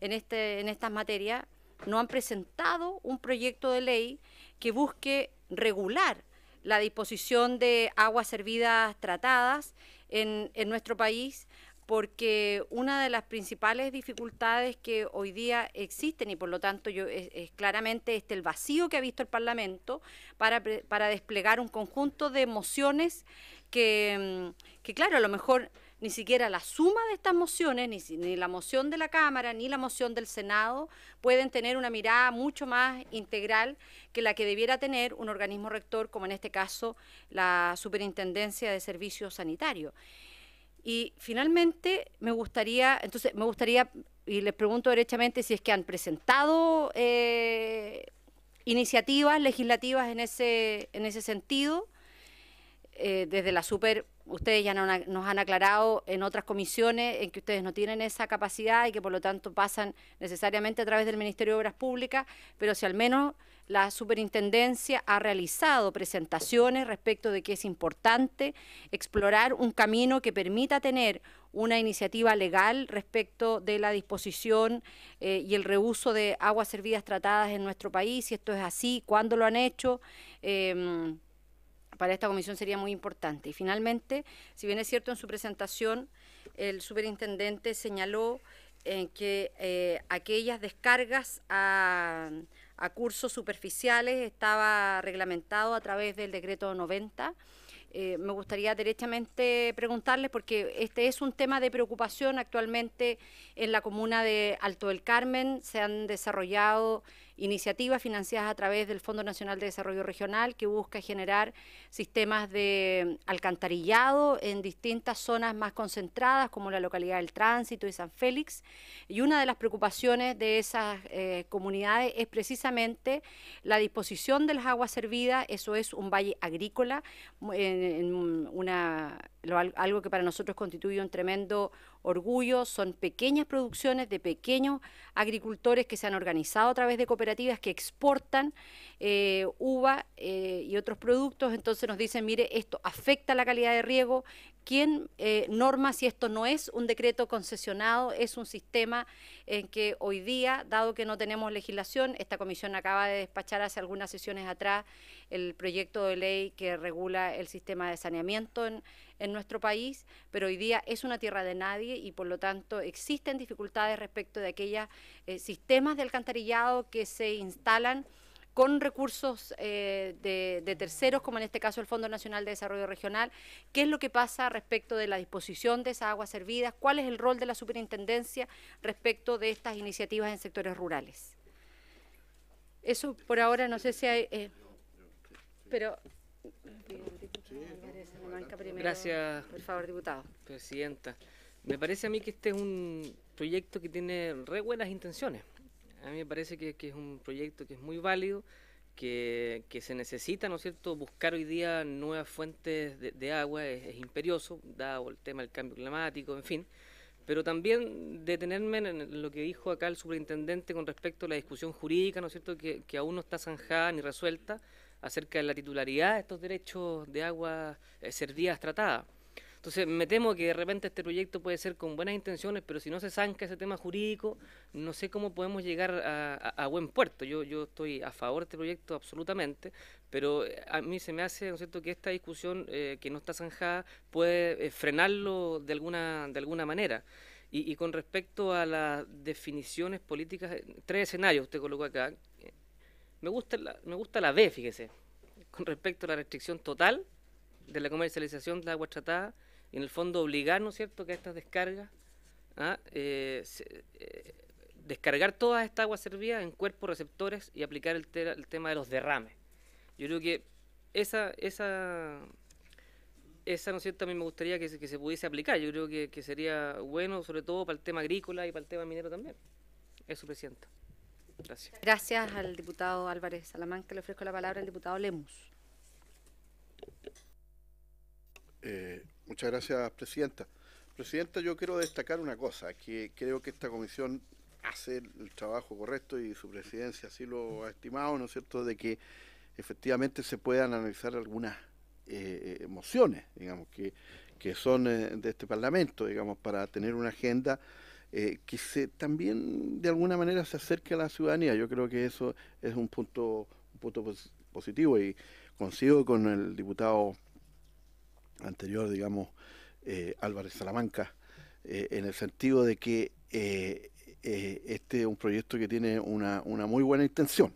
en, este, en estas materias, no han presentado un proyecto de ley que busque regular la disposición de aguas servidas tratadas en, en nuestro país porque una de las principales dificultades que hoy día existen y por lo tanto yo es, claramente este el vacío que ha visto el Parlamento para, para desplegar un conjunto de mociones mm, que, claro, a lo mejor ni siquiera la suma de estas mociones, ni, la moción de la Cámara, ni la moción del Senado, pueden tener una mirada mucho más integral que la que debiera tener un organismo rector, como en este caso la Superintendencia de Servicios Sanitarios. Y finalmente me gustaría, entonces me gustaría, y les pregunto derechamente si es que han presentado eh, iniciativas legislativas en ese, en ese sentido. Eh, desde la super, ustedes ya nos han aclarado en otras comisiones en que ustedes no tienen esa capacidad y que por lo tanto pasan necesariamente a través del Ministerio de Obras Públicas, pero si al menos la superintendencia ha realizado presentaciones respecto de que es importante explorar un camino que permita tener una iniciativa legal respecto de la disposición eh, y el reuso de aguas servidas tratadas en nuestro país, si esto es así, cuándo lo han hecho. Em, para esta comisión sería muy importante. Y finalmente, si bien es cierto en su presentación, el superintendente señaló eh, que eh, aquellas descargas a a cursos superficiales estaba reglamentado a través del decreto 90. Eh, me gustaría derechamente preguntarles, porque este es un tema de preocupación actualmente en la comuna de Alto del Carmen. Se han desarrollado iniciativas financiadas a través del Fondo Nacional de Desarrollo Regional que busca generar sistemas de mm, alcantarillado en distintas zonas más concentradas como la localidad del Tránsito y San Félix. Y una de las preocupaciones de esas eh, comunidades es precisamente la disposición de las aguas servidas, eso es un valle agrícola, en, una, algo que para nosotros constituye un tremendo orgullo, son pequeñas producciones de pequeños agricultores que se han organizado a través de cooperativas que exportan eh, uva eh, y otros productos, entonces nos dicen, mire, esto afecta la calidad de riego, ¿quién eh, norma si esto no es un decreto concesionado? Es un sistema en que hoy día, dado que no tenemos legislación, esta comisión acaba de despachar hace algunas sesiones atrás el proyecto de ley que regula el sistema de saneamiento en en nuestro país, pero hoy día es una tierra de nadie y por lo tanto existen dificultades respecto de aquellos eh, sistemas de alcantarillado que se instalan con recursos eh, de, terceros, como en este caso el Fondo Nacional de Desarrollo Regional, qué es lo que pasa respecto de la disposición de esas aguas servidas, cuál es el rol de la superintendencia respecto de estas iniciativas en sectores rurales. Eso por ahora no sé si hay... Eh, pero... Gracias. Por favor, diputado. Presidenta. Me parece a mí que este es un proyecto que tiene re buenas intenciones. A mí me parece que, es un proyecto que es muy válido, que, se necesita, ¿no es cierto?, buscar hoy día nuevas fuentes de, agua, es, imperioso, dado el tema del cambio climático, en fin. Pero también detenerme en lo que dijo acá el superintendente con respecto a la discusión jurídica, ¿no es cierto?, que, que aún no está zanjada ni resuelta acerca de la titularidad de estos derechos de agua eh, servidas tratadas. Entonces, me temo que de repente este proyecto puede ser con buenas intenciones, pero si no se zanca ese tema jurídico, no sé cómo podemos llegar a, buen puerto. Yo, yo estoy a favor de este proyecto absolutamente, pero eh, a mí se me hace, cierto?, que esta discusión eh, que no está zanjada puede frenarlo de alguna, de alguna manera. Y, y, con respecto a las definiciones políticas, tres escenarios usted colocó acá, me gusta la, me gusta la B, fíjese, con respecto a la restricción total de la comercialización de la agua tratada y en el fondo obligar, ¿no es cierto?, que estas descargas, ¿ah? eh, eh, descargar toda esta agua servida en cuerpos receptores y aplicar el, el, tema de los derrames. Yo creo que esa, esa, esa ¿no es cierto?, a mí me gustaría que se, se pudiese aplicar. Yo creo que, que sería bueno, sobre todo para el tema agrícola y para el tema minero también. Eso, presidente. Gracias. al diputado Álvarez Salamanca. Le ofrezco la palabra al diputado Lemus. Eh, muchas gracias, Presidenta. Presidenta, yo quiero destacar una cosa, que creo que esta comisión hace el trabajo correcto y su presidencia así lo ha estimado, ¿no es cierto?, de que efectivamente se puedan analizar algunas eh, eh digamos, que, son eh, de este Parlamento, digamos, para tener una agenda eh, que se, también de alguna manera se acerque a la ciudadanía. Yo creo que eso es un punto, un punto positivo y consigo con el diputado anterior, digamos, eh, Álvarez Salamanca, eh, en el sentido de que este es un proyecto que tiene una, muy buena intención.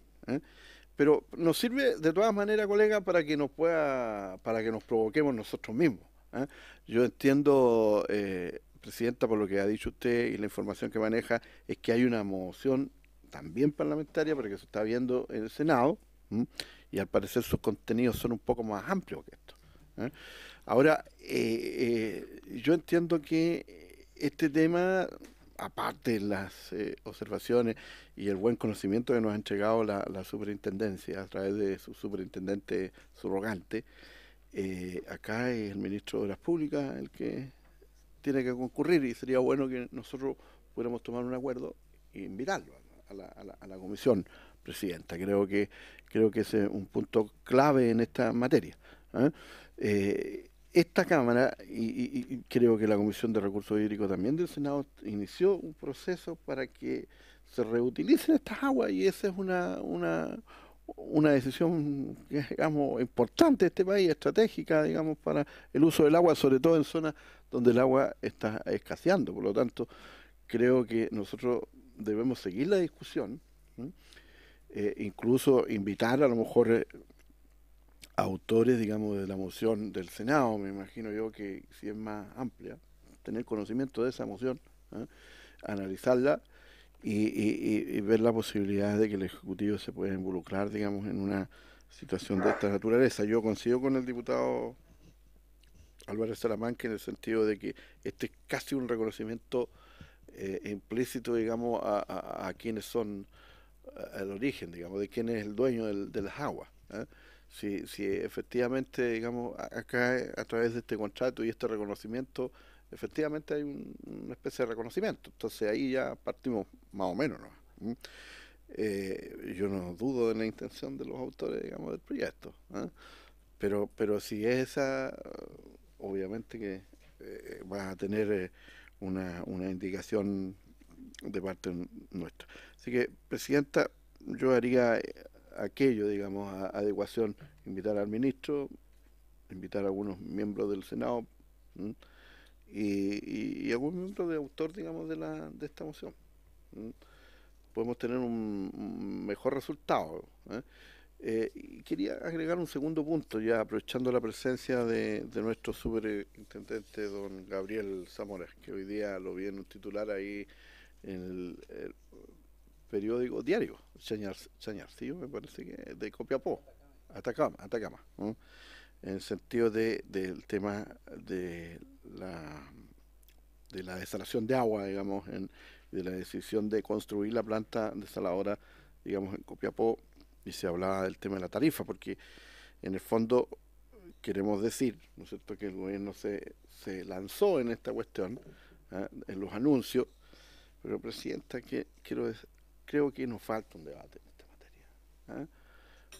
Pero nos sirve de todas maneras, colega, para que nos pueda, para que nos provoquemos nosotros mismos. Yo entiendo Presidenta, por lo que ha dicho usted y la información que maneja, es que hay una moción también parlamentaria, pero que se está viendo en el Senado, y al parecer sus contenidos son un poco más amplios que esto. ¿eh? Ahora, eh, eh, yo entiendo que este tema, aparte de las observaciones y el buen conocimiento que nos ha entregado la, la superintendencia a través de su superintendente subrogante acá es el ministro de Obras Públicas el que tiene que concurrir y sería bueno que nosotros pudiéramos tomar un acuerdo e invitarlo a la, comisión presidenta. Creo que, creo que ese es un punto clave en esta materia. ¿eh? Eh, esta Cámara, y, creo que la Comisión de Recursos Hídricos también del Senado, inició un proceso para que se reutilicen estas aguas y esa es una una decisión, digamos, importante de este país, estratégica, digamos, para el uso del agua, sobre todo en zonas donde el agua está escaseando. Por lo tanto, creo que nosotros debemos seguir la discusión, eh, incluso invitar a lo mejor eh, autores, digamos, de la moción del Senado, me imagino yo que si es más amplia, tener conocimiento de esa moción, ¿eh? analizarla y, ver la posibilidad de que el Ejecutivo se pueda involucrar, digamos, en una situación de esta naturaleza. Yo coincido con el diputado Álvarez Salamanca en el sentido de que este es casi un reconocimiento eh, implícito, digamos, a, quienes son eh, el origen, digamos, de quién es el dueño del, de las aguas. ¿eh? Si, si efectivamente, digamos, acá a través de este contrato y este reconocimiento efectivamente hay una especie de reconocimiento. Entonces ahí ya partimos más o menos. ¿no? ¿Mm? Eh, yo no dudo de la intención de los autores, digamos, del proyecto. ¿eh? Pero, pero si es esa, obviamente que eh, vas a tener una, indicación de parte nuestra. Así que, Presidenta, yo haría aquello, digamos, a adecuación, invitar al ministro, invitar a algunos miembros del Senado y, algún miembro de autor, digamos, de, la, de esta moción. Podemos tener un, mejor resultado. ¿eh? Eh, y quería agregar un segundo punto, ya aprovechando la presencia de, de nuestro superintendente, don Gabriel Zamora, que hoy día lo vi en un titular ahí en el, periódico diario, Chañar, Chañarcillo, me parece que, de Copiapó, Atacama, Atacama, ¿no? en el sentido de, del tema de la, de la desalación de agua, digamos, en, de la decisión de construir la planta desaladora, digamos, en Copiapó, y se hablaba del tema de la tarifa, porque en el fondo queremos decir, ¿no es cierto?, que el gobierno se, se lanzó en esta cuestión, ¿eh? en los anuncios, pero Presidenta, que quiero creo que nos falta un debate en esta materia. ¿eh?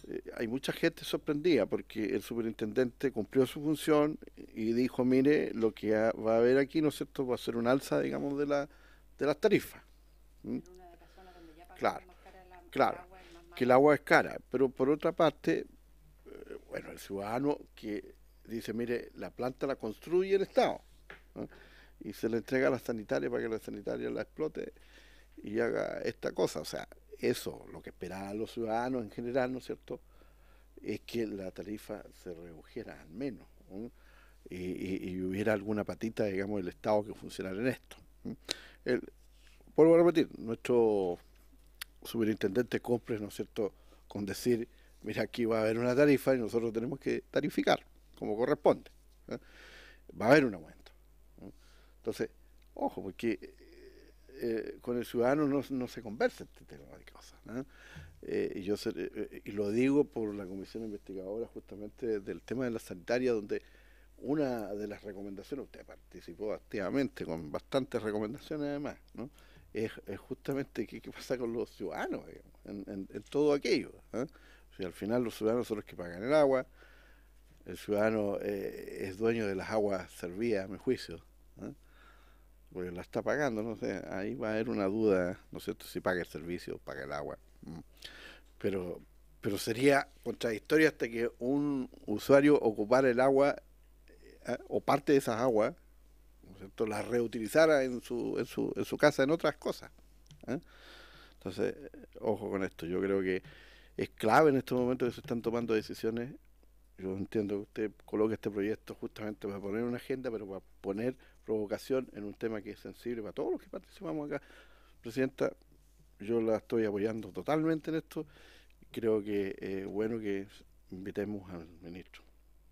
Eh, hay mucha gente sorprendida porque el superintendente cumplió su función y dijo, mire, lo que va a haber aquí, ¿no es cierto?, va a ser un alza, digamos, de, la, de las tarifas. ¿Mm? Claro, claro, que el agua es cara, pero por otra parte, eh, bueno, el ciudadano que dice, mire, la planta la construye el Estado y se le entrega a la sanitaria para que la sanitaria la explote y haga esta cosa. O sea, eso, lo que esperaban los ciudadanos en general, ¿no es cierto?, es que la tarifa se redujera al menos y, hubiera alguna patita, digamos, del Estado que funcionara en esto. vuelvo a repetir, nuestro superintendente compre, ¿no es cierto?, con decir, mira, aquí va a haber una tarifa y nosotros tenemos que tarificar como corresponde. ¿eh? Va a haber un aumento. Entonces, ojo, porque eh, con el ciudadano no, se conversa este tema de cosas. Eh, y, yo eh, lo digo por la comisión investigadora justamente del tema de la sanitaria, donde una de las recomendaciones, usted participó activamente con bastantes recomendaciones además, es, justamente qué, pasa con los ciudadanos en, todo aquello. Si al final los ciudadanos son los que pagan el agua, el ciudadano es dueño de las aguas servidas, a mi juicio porque la está pagando, no sé, ahí va a haber una duda, ¿no sé si paga el servicio o paga el agua. Mm. Pero, pero sería contradictorio hasta que un usuario ocupara el agua eh, ah, o parte de esas aguas, ¿no es cierto?, las reutilizara en su, en su, en su casa en otras cosas. ¿eh? Entonces, ojo con esto, yo creo que es clave en estos momentos que se están tomando decisiones. Yo entiendo que usted coloque este proyecto justamente para poner una agenda, pero para poner provocación en un tema que es sensible para todos los que participamos acá. Presidenta, yo la estoy apoyando totalmente en esto. Creo que es eh, bueno que invitemos al ministro.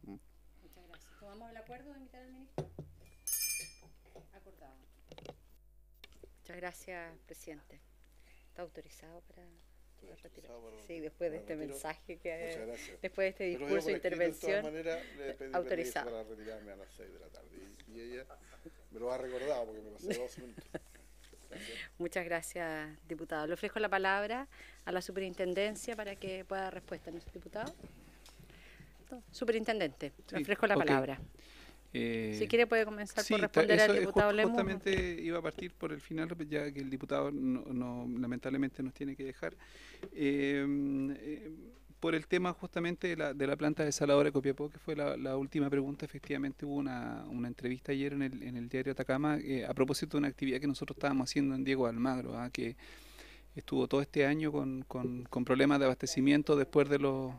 ¿Mm? Muchas gracias. ¿Tomamos el acuerdo de invitar al ministro? Acordado. Muchas gracias, presidente. Está autorizado para... Sí, después de este retiro. mensaje que después de este discurso, intervención. De todas maneras, le pedí autorizado. para retirarme a las 6 de la tarde. Y, y, ella me lo ha recordado porque me pasé dos minutos. Muchas gracias, diputado. Le ofrezco la palabra a la superintendencia para que pueda dar respuesta, ¿no es, diputado? Superintendente, sí, le ofrezco la okay. palabra si eh, quiere puede comenzar por responder al diputado Yo Justamente iba a partir por el final, ya que el diputado no, lamentablemente nos tiene que dejar. Em, eh, por el tema justamente de la, de la planta desaladora de Copiapó, que fue la, última pregunta, efectivamente hubo una, entrevista ayer en el, diario Atacama eh, a propósito de una actividad que nosotros estábamos haciendo en Diego Almagro, ah, que estuvo todo este año con problemas de abastecimiento después de los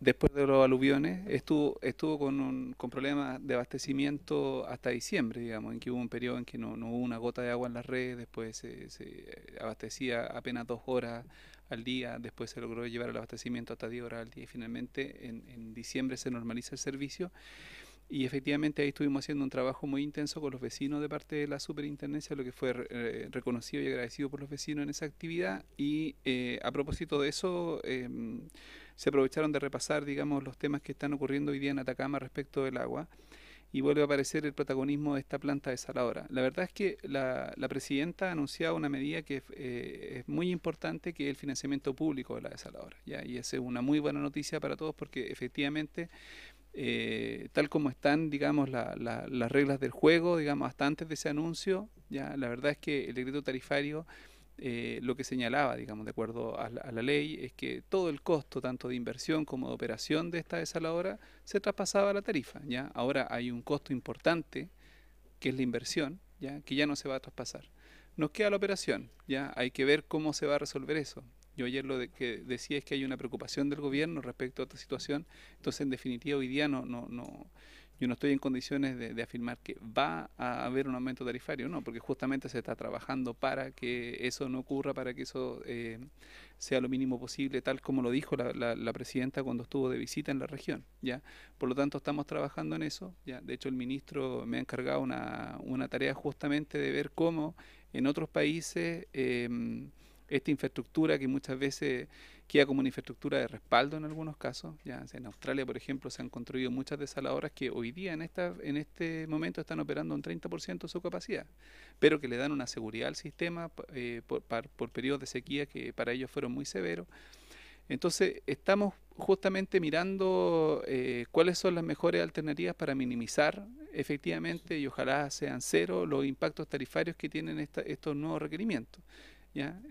después de los aluviones, estuvo, estuvo con, con problemas de abastecimiento hasta diciembre, digamos, en que hubo un periodo en que no, no hubo una gota de agua en las redes, después se, abastecía apenas dos horas al día, después se logró llevar el abastecimiento hasta 10 horas al día y finalmente en, diciembre se normaliza el servicio. Y efectivamente ahí estuvimos haciendo un trabajo muy intenso con los vecinos de parte de la superintendencia, lo que fue eh, reconocido y agradecido por los vecinos en esa actividad. Y eh, a propósito de eso, em, se aprovecharon de repasar, digamos, los temas que están ocurriendo hoy día en Atacama respecto del agua y vuelve a aparecer el protagonismo de esta planta desaladora. La verdad es que la, presidenta ha anunciado una medida que eh, es muy importante, que es el financiamiento público de la desaladora. Y esa es una muy buena noticia para todos porque efectivamente... Eh, tal como están, digamos, la, las reglas del juego, digamos, hasta antes de ese anuncio, ya la verdad es que el decreto tarifario eh, lo que señalaba, digamos, de acuerdo a la, ley, es que todo el costo, tanto de inversión como de operación de esta desaladora, se traspasaba a la tarifa. ¿ya? Ahora hay un costo importante, que es la inversión, ¿ya? que ya no se va a traspasar. Nos queda la operación, ¿ya? hay que ver cómo se va a resolver eso. Yo ayer lo de que decía es que hay una preocupación del gobierno respecto a esta situación, entonces en definitiva hoy día no, no, no yo no estoy en condiciones de, afirmar que va a haber un aumento tarifario, no, porque justamente se está trabajando para que eso no ocurra, para que eso eh, sea lo mínimo posible, tal como lo dijo la, presidenta cuando estuvo de visita en la región. ¿ya? Por lo tanto, estamos trabajando en eso. ¿ya? De hecho, el ministro me ha encargado una, una tarea justamente de ver cómo en otros países... Eh, esta infraestructura que muchas veces queda como una infraestructura de respaldo en algunos casos. Ya en Australia, por ejemplo, se han construido muchas desaladoras que hoy día en, esta, en este momento están operando un 30% de su capacidad, pero que le dan una seguridad al sistema eh, por, periodos de sequía que para ellos fueron muy severos. Entonces, estamos justamente mirando eh, cuáles son las mejores alternativas para minimizar efectivamente y ojalá sean cero los impactos tarifarios que tienen estos nuevos requerimientos.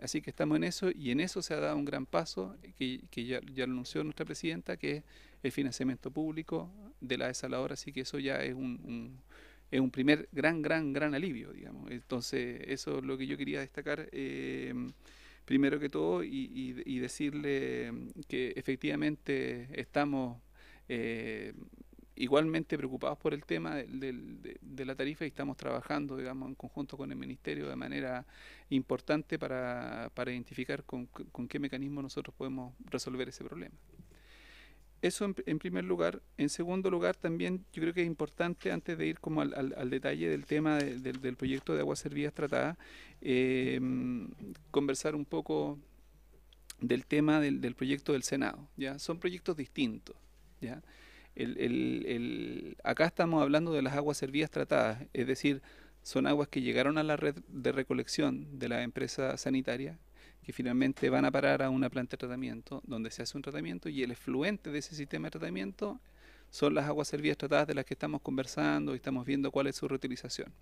Así que estamos en eso y en eso se ha dado un gran paso que, ya, lo anunció nuestra presidenta, que es el financiamiento público de la desaladora, así que eso ya es un, es un primer gran, gran, gran alivio, digamos. Entonces, eso es lo que yo quería destacar. Em, primero que todo, y, decirle que efectivamente estamos eh, igualmente preocupados por el tema de, la tarifa y estamos trabajando, digamos, en conjunto con el Ministerio de manera importante para, identificar con, qué mecanismo nosotros podemos resolver ese problema. Eso en, primer lugar. En segundo lugar, también yo creo que es importante, antes de ir como al, detalle del tema del, proyecto de aguas servidas tratadas, eh, conversar un poco del tema del, proyecto del Senado. ¿ya? Son proyectos distintos. ¿ya? acá estamos hablando de las aguas servidas tratadas, es decir, son aguas que llegaron a la red de recolección de la empresa sanitaria, que finalmente van a parar a una planta de tratamiento, donde se hace un tratamiento y el efluente de ese sistema de tratamiento son las aguas servidas tratadas de las que estamos conversando y estamos viendo cuál es su reutilización.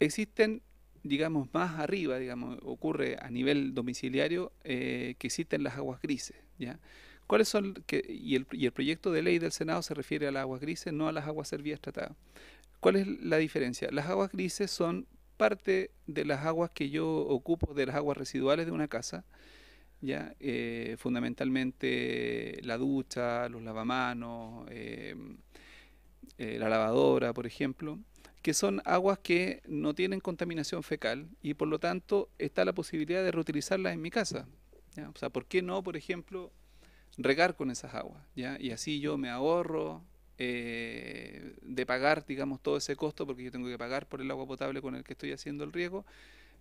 Existen, digamos, más arriba, digamos, ocurre a nivel domiciliario eh, que existen las aguas grises, ¿ya? ¿Cuáles son que, y, el, proyecto de ley del Senado se refiere a las aguas grises, no a las aguas servidas tratadas. ¿Cuál es la diferencia? Las aguas grises son parte de las aguas que yo ocupo, de las aguas residuales de una casa, ¿ya? Eh, fundamentalmente la ducha, los lavamanos, em, eh, la lavadora, por ejemplo, que son aguas que no tienen contaminación fecal y por lo tanto está la posibilidad de reutilizarlas en mi casa. O sea, ¿por qué no, por ejemplo, regar con esas aguas, ¿ya? Y así yo me ahorro eh, de pagar, digamos, todo ese costo, porque yo tengo que pagar por el agua potable con el que estoy haciendo el riego,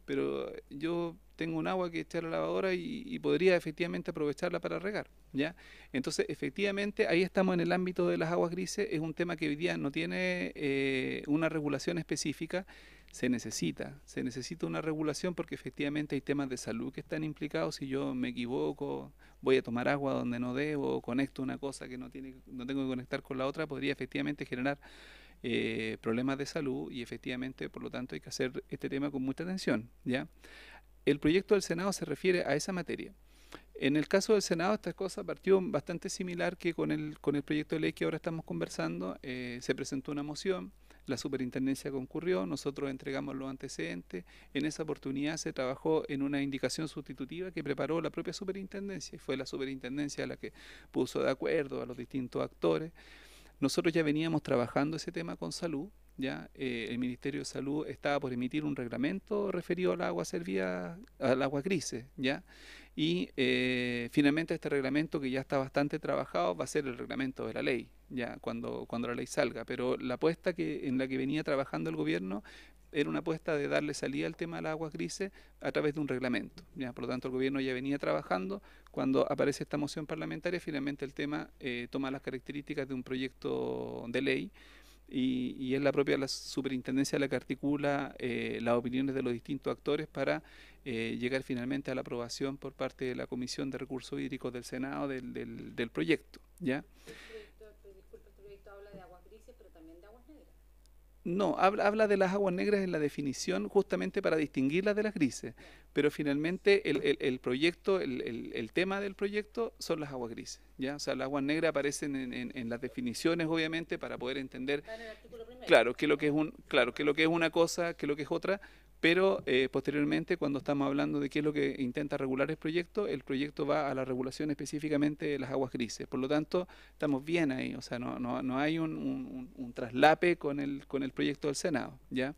pero yo tengo un agua que está a la lavadora y, podría efectivamente aprovecharla para regar, ¿ya? Entonces, efectivamente, ahí estamos en el ámbito de las aguas grises, es un tema que hoy día no tiene eh, una regulación específica, se necesita, se necesita una regulación porque efectivamente hay temas de salud que están implicados, si yo me equivoco, voy a tomar agua donde no debo, conecto una cosa que no, tiene, no tengo que conectar con la otra, podría efectivamente generar eh, problemas de salud y efectivamente, por lo tanto, hay que hacer este tema con mucha atención. ¿ya? El proyecto del Senado se refiere a esa materia. En el caso del Senado, esta cosa partió bastante similar que con el, con el proyecto de ley que ahora estamos conversando. Eh, se presentó una moción la superintendencia concurrió, nosotros entregamos los antecedentes, en esa oportunidad se trabajó en una indicación sustitutiva que preparó la propia superintendencia, y fue la superintendencia la que puso de acuerdo a los distintos actores. Nosotros ya veníamos trabajando ese tema con salud, ya eh, el Ministerio de Salud estaba por emitir un reglamento referido al agua servida, al agua crisis, ya y eh, finalmente este reglamento que ya está bastante trabajado va a ser el reglamento de la ley, ya cuando, cuando la ley salga. Pero la apuesta que, en la que venía trabajando el gobierno era una apuesta de darle salida al tema del agua crisis a través de un reglamento. Por lo tanto, el gobierno ya venía trabajando. Cuando aparece esta moción parlamentaria, finalmente el tema eh, toma las características de un proyecto de ley y, y es la propia la superintendencia la que articula eh, las opiniones de los distintos actores para eh, llegar finalmente a la aprobación por parte de la Comisión de Recursos Hídricos del Senado del, del, del proyecto. ¿ya? No, habla, habla de las aguas negras en la definición justamente para distinguirlas de las grises pero finalmente el, proyecto, el, tema del proyecto son las aguas grises. ¿ya? O sea, las aguas negras aparecen en, las definiciones, obviamente, para poder entender claro que lo que es un, claro, que lo que es una cosa, que lo que es otra, pero eh, posteriormente, cuando estamos hablando de qué es lo que intenta regular el proyecto, el proyecto va a la regulación específicamente de las aguas grises. Por lo tanto, estamos bien ahí, o sea, no, no, no hay un, un traslape con el, con el proyecto del Senado, ¿ya?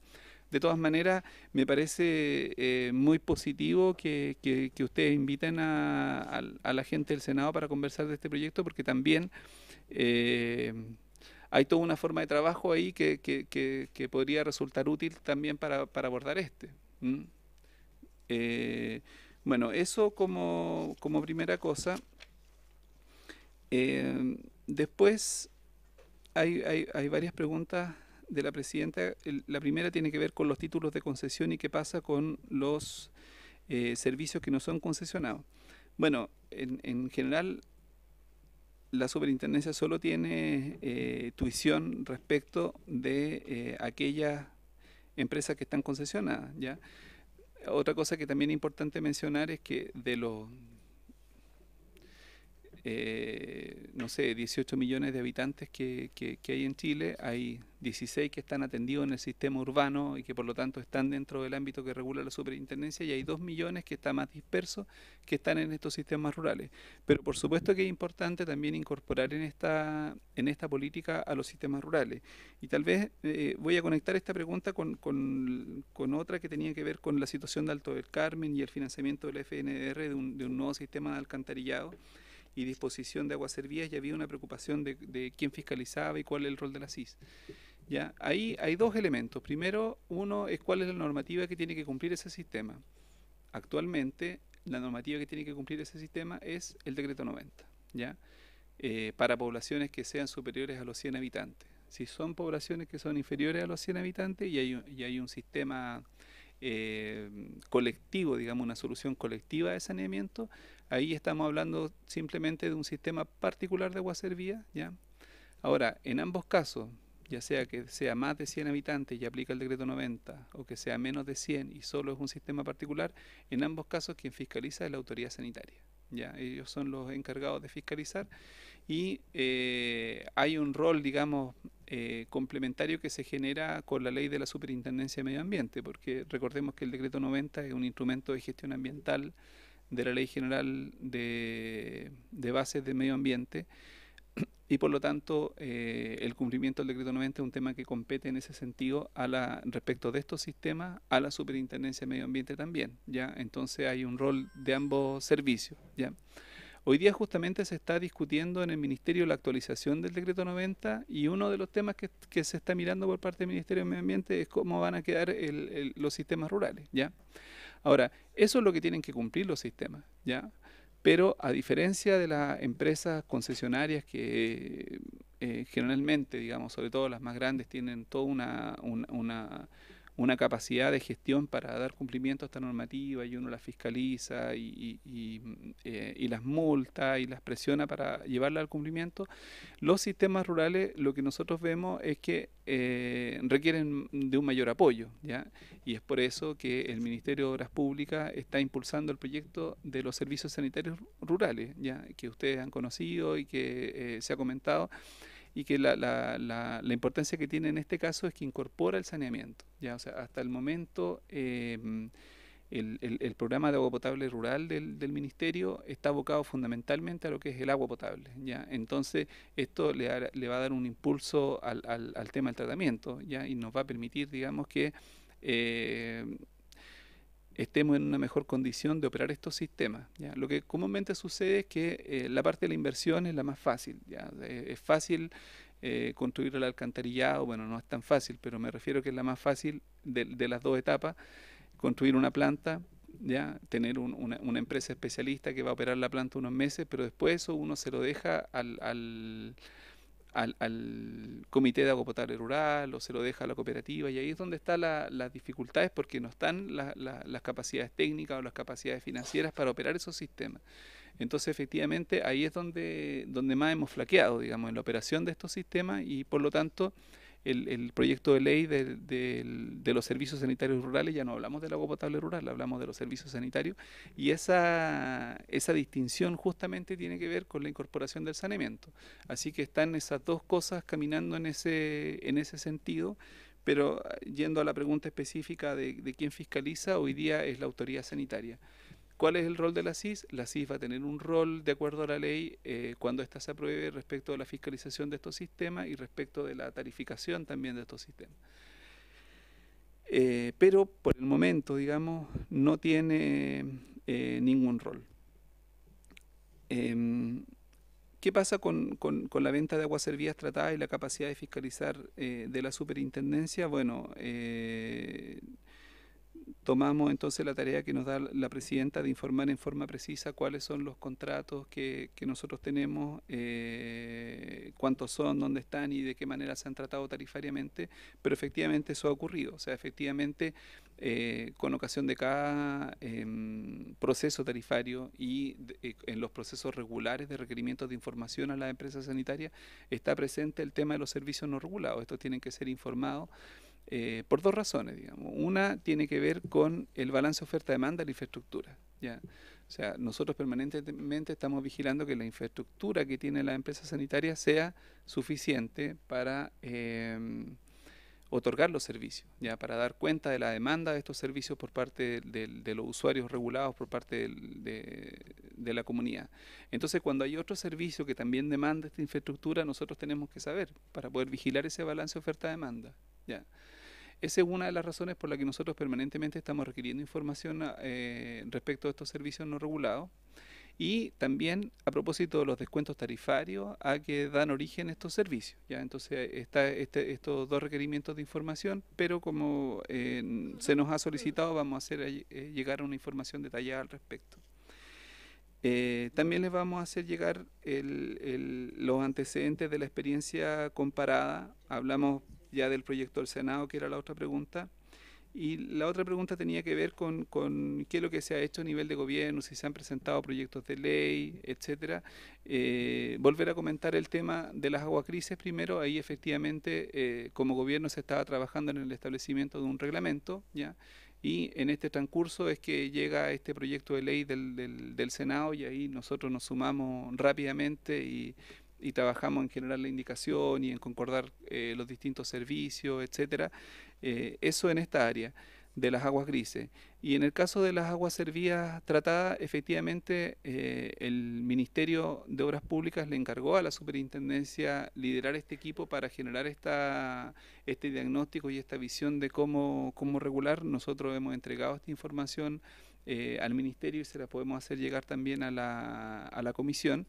De todas maneras, me parece eh, muy positivo que, ustedes inviten a, la gente del Senado para conversar de este proyecto, porque también eh, hay toda una forma de trabajo ahí que, podría resultar útil también para, abordar este. Eh, bueno, eso como, primera cosa. después hay varias preguntas de la presidenta. La primera tiene que ver con los títulos de concesión y qué pasa con los eh, servicios que no son concesionados. Bueno, en, general la superintendencia solo tiene eh, tuición respecto de eh, aquellas empresas que están concesionadas. ¿ya? Otra cosa que también es importante mencionar es que de los eh, no sé, 18 millones de habitantes que, hay en Chile, hay 16 que están atendidos en el sistema urbano y que por lo tanto están dentro del ámbito que regula la superintendencia y hay 2 millones que están más dispersos que están en estos sistemas rurales. Pero por supuesto que es importante también incorporar en esta, esta política a los sistemas rurales. Y tal vez eh, voy a conectar esta pregunta con, otra que tenía que ver con la situación de Alto del Carmen y el financiamiento del FNR de un, de un nuevo sistema de alcantarillado y disposición de aguas servidas y había una preocupación de, quién fiscalizaba y cuál es el rol de la CIS. ¿Ya? Ahí hay dos elementos. Primero, uno es cuál es la normativa que tiene que cumplir ese sistema. Actualmente, la normativa que tiene que cumplir ese sistema es el decreto 90, ¿ya? Eh, para poblaciones que sean superiores a los 100 habitantes. Si son poblaciones que son inferiores a los 100 habitantes y hay un, sistema eh, colectivo, digamos, una solución colectiva de saneamiento, Ahí estamos hablando simplemente de un sistema particular de agua ¿ya? Ahora, en ambos casos, ya sea que sea más de 100 habitantes y aplica el decreto 90, o que sea menos de 100 y solo es un sistema particular, en ambos casos quien fiscaliza es la autoridad sanitaria. Ya, ellos son los encargados de fiscalizar y eh, hay un rol, digamos, eh, complementario que se genera con la ley de la Superintendencia de Medio Ambiente, porque recordemos que el decreto 90 es un instrumento de gestión ambiental de la Ley General de, de Bases de Medio Ambiente y por lo tanto eh, el cumplimiento del decreto 90 es un tema que compete en ese sentido a la, respecto de estos sistemas a la superintendencia de medio ambiente también ya entonces hay un rol de ambos servicios ya hoy día justamente se está discutiendo en el ministerio la actualización del decreto 90 y uno de los temas que, se está mirando por parte del ministerio de medio ambiente es cómo van a quedar los sistemas rurales ya Ahora, eso es lo que tienen que cumplir los sistemas, ¿ya? Pero a diferencia de las empresas concesionarias que eh, generalmente, digamos, sobre todo las más grandes, tienen toda una una capacidad de gestión para dar cumplimiento a esta normativa y uno la fiscaliza eh, y, las multa y las presiona para llevarla al cumplimiento, los sistemas rurales lo que nosotros vemos es que eh, requieren de un mayor apoyo, ¿ya? Y es por eso que el Ministerio de Obras Públicas está impulsando el proyecto de los servicios sanitarios rurales, ¿ya? Que ustedes han conocido y que eh, se ha comentado y que la, la, importancia que tiene en este caso es que incorpora el saneamiento. ¿ya? O sea, hasta el momento eh, mm, el, programa de agua potable rural del, ministerio está abocado fundamentalmente a lo que es el agua potable. ¿ya? Entonces, esto le, va a dar un impulso al, tema del tratamiento ¿ya? y nos va a permitir, digamos, que... Eh, estemos en una mejor condición de operar estos sistemas. Lo que comúnmente sucede es que eh, la parte de la inversión es la más fácil. Es, fácil eh, construir el alcantarillado, bueno, no es tan fácil, pero me refiero que es la más fácil de, las dos etapas, construir una planta, ¿ya? tener una, empresa especialista que va a operar la planta unos meses, pero después eso uno se lo deja al al, comité de agua potable rural o se lo deja a la cooperativa y ahí es donde están las dificultades porque no están las capacidades técnicas o las capacidades financieras para operar esos sistemas. Entonces efectivamente ahí es donde, donde más hemos flaqueado, digamos, en la operación de estos sistemas y por lo tanto el, proyecto de ley de, los servicios sanitarios rurales, ya no hablamos del agua potable rural, hablamos de los servicios sanitarios, y esa, esa distinción justamente tiene que ver con la incorporación del saneamiento. Así que están esas dos cosas caminando en ese, ese sentido, pero ah, yendo a la pregunta específica de quién fiscaliza, hoy día es la autoridad sanitaria. ¿Cuál es el rol de la CIS? La CIS va a tener un rol de acuerdo a la ley eh, cuando ésta se apruebe respecto a la fiscalización de estos sistemas y respecto de la tarificación también de estos sistemas. Eh, pero por el momento, digamos, no tiene eh, ningún rol. Em, ¿Qué pasa con, con, la venta de aguas servidas tratadas y la capacidad de fiscalizar de la superintendencia? Bueno, tomamos entonces la tarea que nos da la presidenta de informar en forma precisa cuáles son los contratos que, nosotros tenemos, eh, cuántos son, dónde están y de qué manera se han tratado tarifariamente, pero efectivamente eso ha ocurrido. O sea, efectivamente, eh, con ocasión de cada em, proceso tarifario y eh, en los procesos regulares de requerimientos de información a las empresas sanitarias, está presente el tema de los servicios no regulados. Estos tienen que ser informados. Eh, por dos razones, digamos. Una tiene que ver con el balance oferta-demanda de la infraestructura. ¿ya? O sea, nosotros permanentemente estamos vigilando que la infraestructura que tiene la empresa sanitaria sea suficiente para... Eh, otorgar los servicios, ya para dar cuenta de la demanda de estos servicios por parte de, los usuarios regulados, por parte de, la comunidad. Entonces, cuando hay otro servicio que también demanda esta infraestructura, nosotros tenemos que saber para poder vigilar ese balance oferta-demanda. ¿ya? Esa es una de las razones por las que nosotros permanentemente estamos requiriendo información eh, respecto a estos servicios no regulados y también a propósito de los descuentos tarifarios a que dan origen estos servicios. ¿ya? Entonces está este, estos dos requerimientos de información, pero como eh, se nos ha solicitado vamos a hacer eh, llegar una información detallada al respecto. Eh, también les vamos a hacer llegar los antecedentes de la experiencia comparada. Hablamos ya del proyecto del Senado, que era la otra pregunta. Y la otra pregunta tenía que ver con, qué es lo que se ha hecho a nivel de gobierno, si se han presentado proyectos de ley, etcétera. Eh, volver a comentar el tema de las aguacrisis primero. Ahí efectivamente, eh, como gobierno, se estaba trabajando en el establecimiento de un reglamento, ¿ya? Y en este transcurso es que llega este proyecto de ley del, Senado y ahí nosotros nos sumamos rápidamente y trabajamos en generar la indicación y en concordar eh, los distintos servicios, etcétera. Eh, eso en esta área de las aguas grises. Y en el caso de las aguas servidas tratadas, efectivamente eh, el Ministerio de Obras Públicas le encargó a la Superintendencia liderar este equipo para generar esta, este diagnóstico y esta visión de cómo, cómo regular. Nosotros hemos entregado esta información eh, al Ministerio y se la podemos hacer llegar también a la, Comisión.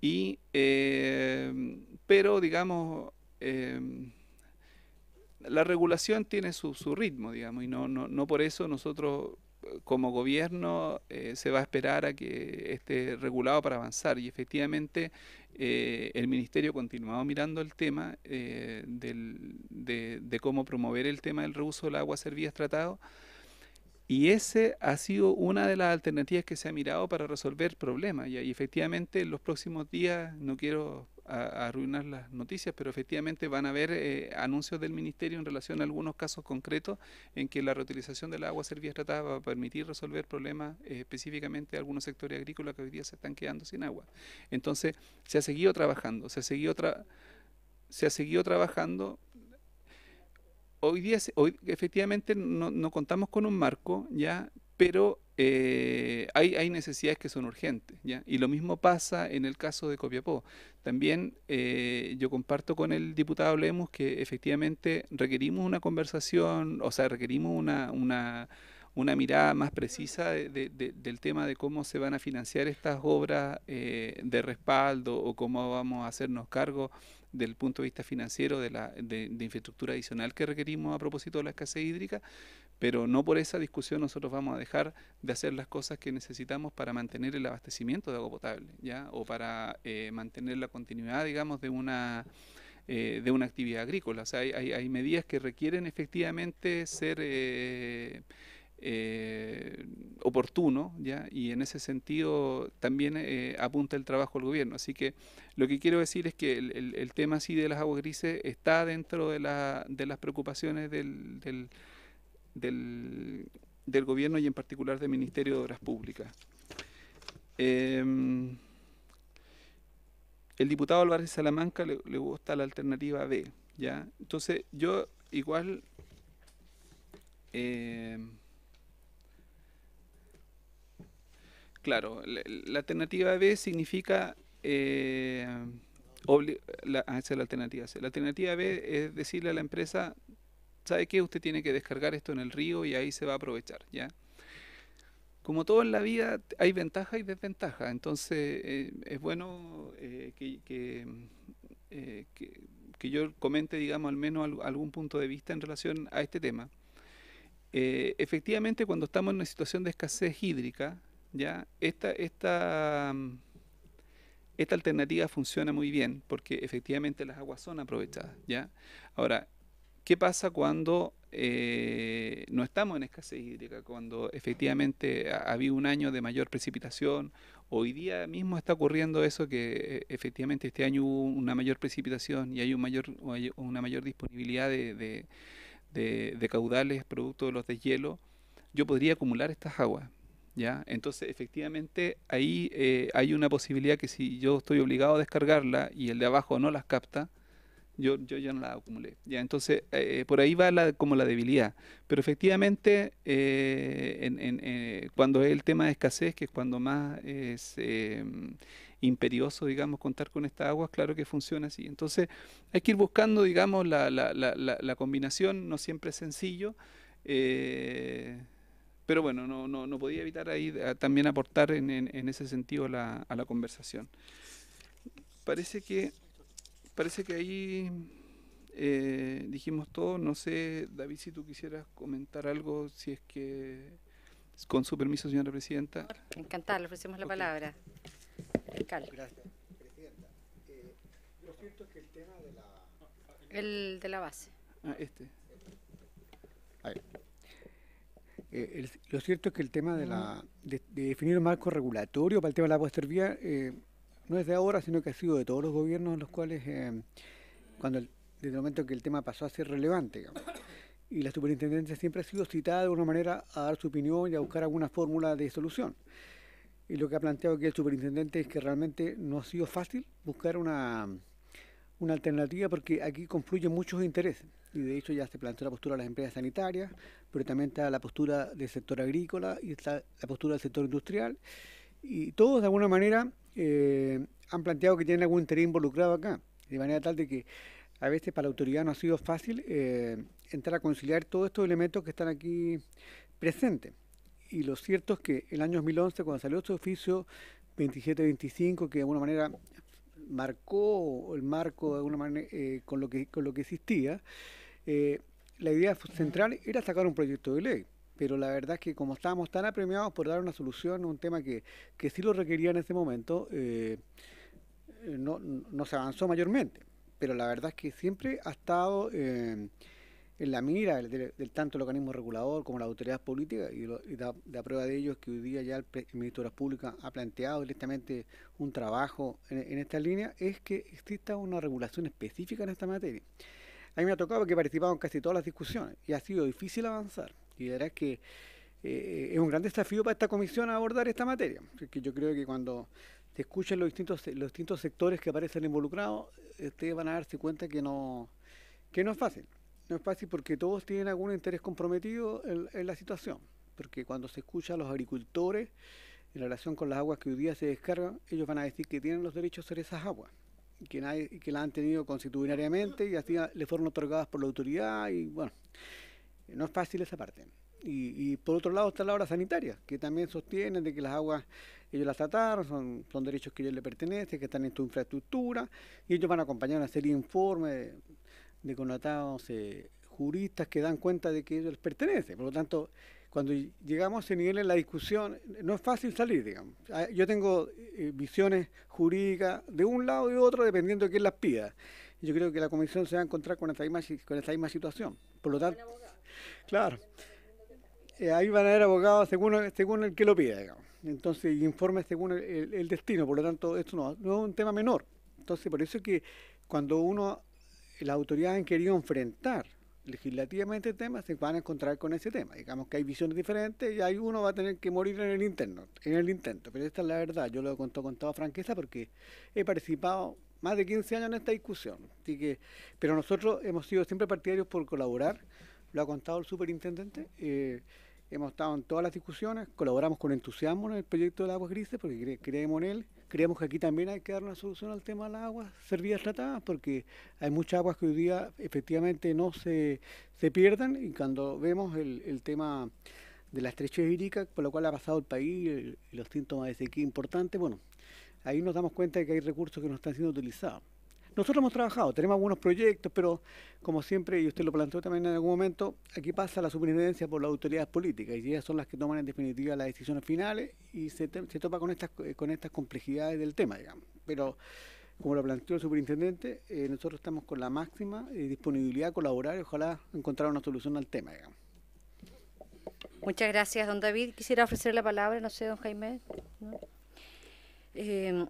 Y, pero, digamos, la regulación tiene su, su ritmo, digamos, y no, no, por eso nosotros eh, como gobierno eh, se va a esperar a que esté regulado para avanzar. Y efectivamente eh, el Ministerio ha continuado mirando el tema de, cómo promover el tema del reuso del agua servida tratado. Y ese ha sido una de las alternativas que se ha mirado para resolver problemas. Y, y efectivamente en los próximos días, no quiero a, arruinar las noticias, pero efectivamente van a haber eh, anuncios del Ministerio en relación a algunos casos concretos en que la reutilización del agua servida tratada va a permitir resolver problemas eh, específicamente de algunos sectores agrícolas que hoy día se están quedando sin agua. Entonces, se ha seguido trabajando, se ha seguido, se ha seguido trabajando hoy día hoy, efectivamente no, contamos con un marco ya pero eh, hay, necesidades que son urgentes. Y lo mismo pasa en el caso de Copiapó. También eh, yo comparto con el diputado Lemus que efectivamente requerimos una conversación, o sea, requerimos una, mirada más precisa del tema de cómo se van a financiar estas obras eh, de respaldo o cómo vamos a hacernos cargo del punto de vista financiero de, la, de infraestructura adicional que requerimos a propósito de la escasez hídrica pero no por esa discusión nosotros vamos a dejar de hacer las cosas que necesitamos para mantener el abastecimiento de agua potable, ¿ya? O para eh, mantener la continuidad, digamos, de una, eh, de una actividad agrícola. O sea, hay, hay, medidas que requieren efectivamente ser... Eh, eh, oportuno, ¿ya? y en ese sentido también apunta el trabajo del gobierno. Así que lo que quiero decir es que el, el, tema así de las aguas grises está dentro de, la, de las preocupaciones del, del del, gobierno y en particular del Ministerio de Obras Públicas. Em, el diputado Álvarez Salamanca le, gusta la alternativa B, ¿ya? Entonces yo igual... Em, claro, la, alternativa B significa... Eh, la, ah, esa es la alternativa C. La alternativa B es decirle a la empresa, ¿sabe qué? Usted tiene que descargar esto en el río y ahí se va a aprovechar, ¿ya? Como todo en la vida, hay ventaja y desventajas. entonces eh, es bueno eh, eh, que, yo comente, digamos, al menos algún punto de vista en relación a este tema. efectivamente, cuando estamos en una situación de escasez hídrica, ¿ya? Esta, esta, esta alternativa funciona muy bien porque efectivamente las aguas son aprovechadas, ¿ya? Ahora, ¿Qué pasa cuando eh, no estamos en escasez hídrica, cuando efectivamente ha, habido un año de mayor precipitación. Hoy día mismo está ocurriendo eso, que e, efectivamente este año hubo una mayor precipitación y hay un mayor, una mayor disponibilidad de, caudales producto de los deshielos. Yo podría acumular estas aguas. ¿Ya? Entonces, efectivamente, ahí eh, hay una posibilidad que si yo estoy obligado a descargarla y el de abajo no las capta, yo, yo ya no la acumulé. Ya, entonces, eh, por ahí va como la debilidad. Pero efectivamente, eh, eh, cuando es el tema de escasez, que es cuando más es em, imperioso, digamos, contar con esta agua, claro que funciona así. Entonces, hay que ir buscando, digamos, la, la, la combinación, no siempre es sencillo. pero bueno, no, podía evitar ahí también aportar en, en, ese sentido a la conversación. Parece que parece que ahí eh, dijimos todo. No sé, David, si tú quisieras comentar algo, si es que, con su permiso, señora presidenta. Encantada, le ofrecemos la palabra. Gracias, eh, lo cierto es que el tema de la... base. Ah, este. Eh, lo cierto es que el tema de, la, definir un marco regulatorio para el tema de la agua eh, no es de ahora, sino que ha sido de todos los gobiernos en los cuales, eh, cuando desde el momento que el tema pasó a ser relevante, y la superintendencia siempre ha sido citada de alguna manera a dar su opinión y a buscar alguna fórmula de solución. Y lo que ha planteado aquí el superintendente es que realmente no ha sido fácil buscar una, una alternativa porque aquí confluyen muchos intereses. Y de hecho ya se planteó la postura de las empresas sanitarias, pero también está la postura del sector agrícola y está la postura del sector industrial y todos de alguna manera eh, han planteado que tienen algún interés involucrado acá, de manera tal de que a veces para la autoridad no ha sido fácil eh, entrar a conciliar todos estos elementos que están aquí presentes. Y lo cierto es que el año 2011, cuando salió este oficio 2725, que de alguna manera marcó el marco de alguna manera eh, con, lo que, con lo que existía, la idea central era sacar un proyecto de ley pero la verdad es que como estábamos tan apremiados por dar una solución a un tema que, que sí lo requería en ese momento, eh, no, se avanzó mayormente. Pero la verdad es que siempre ha estado eh, en la mira del, tanto el organismo regulador como las autoridades políticas y, lo, y da, prueba de ellos que hoy día ya el, ministro de Obras Públicas ha planteado directamente un trabajo en, esta línea, es que exista una regulación específica en esta materia. A mí me ha tocado que he participado en casi todas las discusiones y ha sido difícil avanzar y verás que eh, es un gran desafío para esta comisión abordar esta materia. porque yo creo que cuando se escuchan los distintos, los distintos sectores que aparecen involucrados, ustedes van a darse cuenta que no, que no es fácil. No es fácil porque todos tienen algún interés comprometido en, la situación. Porque cuando se escucha a los agricultores en relación con las aguas que hoy día se descargan, ellos van a decir que tienen los derechos sobre esas aguas que, nadie, que las han tenido constitucionariamente y así le fueron otorgadas por la autoridad y bueno. Eh, no es fácil esa parte. Y, por otro lado está la obra sanitaria, que también sostienen de que las aguas ellos las trataron, son, son derechos que a ellos les pertenecen, que están en su infraestructura, y ellos van a acompañar una serie de informes de, connotados eh, juristas que dan cuenta de que ellos les pertenecen. Por lo tanto, cuando llegamos a ese nivel en la discusión, no es fácil salir, digamos. Ah, yo tengo eh, visiones jurídicas de un lado y otro, dependiendo de quién las pida. Yo creo que la Comisión se va a encontrar con esta misma, misma situación. Por lo tanto... Claro. Eh, ahí van a haber abogados según, el que lo pida, digamos. Entonces, informes según el, destino, por lo tanto, esto no, es un tema menor. Entonces, por eso es que cuando uno, las autoridades han querido enfrentar legislativamente tema se van a encontrar con ese tema. Digamos que hay visiones diferentes y hay uno va a tener que morir en el interno, en el intento. Pero esta es la verdad, yo lo he contado con toda franqueza porque he participado más de 15 años en esta discusión. Así que, pero nosotros hemos sido siempre partidarios por colaborar lo ha contado el superintendente. Eh, hemos estado en todas las discusiones, colaboramos con entusiasmo en el proyecto de las aguas grises porque creemos en él. Creemos que aquí también hay que dar una solución al tema de las aguas servidas tratadas porque hay muchas aguas que hoy día efectivamente no se, se pierdan y cuando vemos el, tema de la estrechez hídrica por lo cual ha pasado el país y los síntomas de sequía importantes, bueno, ahí nos damos cuenta de que hay recursos que no están siendo utilizados. Nosotros hemos trabajado, tenemos algunos proyectos, pero como siempre, y usted lo planteó también en algún momento, aquí pasa la superintendencia por las autoridades políticas y ellas son las que toman en definitiva las decisiones finales y se, topa con estas, con estas complejidades del tema, digamos. Pero como lo planteó el superintendente, eh, nosotros estamos con la máxima eh, disponibilidad a colaborar y ojalá encontrar una solución al tema, digamos. Muchas gracias, don David. Quisiera ofrecer la palabra, no sé, don Jaime. Eh,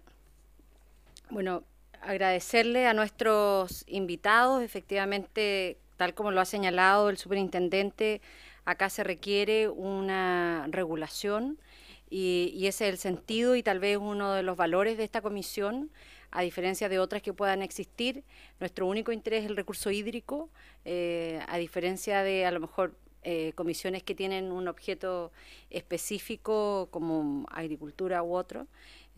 bueno, agradecerle a nuestros invitados, efectivamente, tal como lo ha señalado el superintendente, acá se requiere una regulación y, ese es el sentido y tal vez uno de los valores de esta comisión a diferencia de otras que puedan existir. Nuestro único interés es el recurso hídrico, eh, a diferencia de a lo mejor eh, comisiones que tienen un objeto específico como agricultura u otro.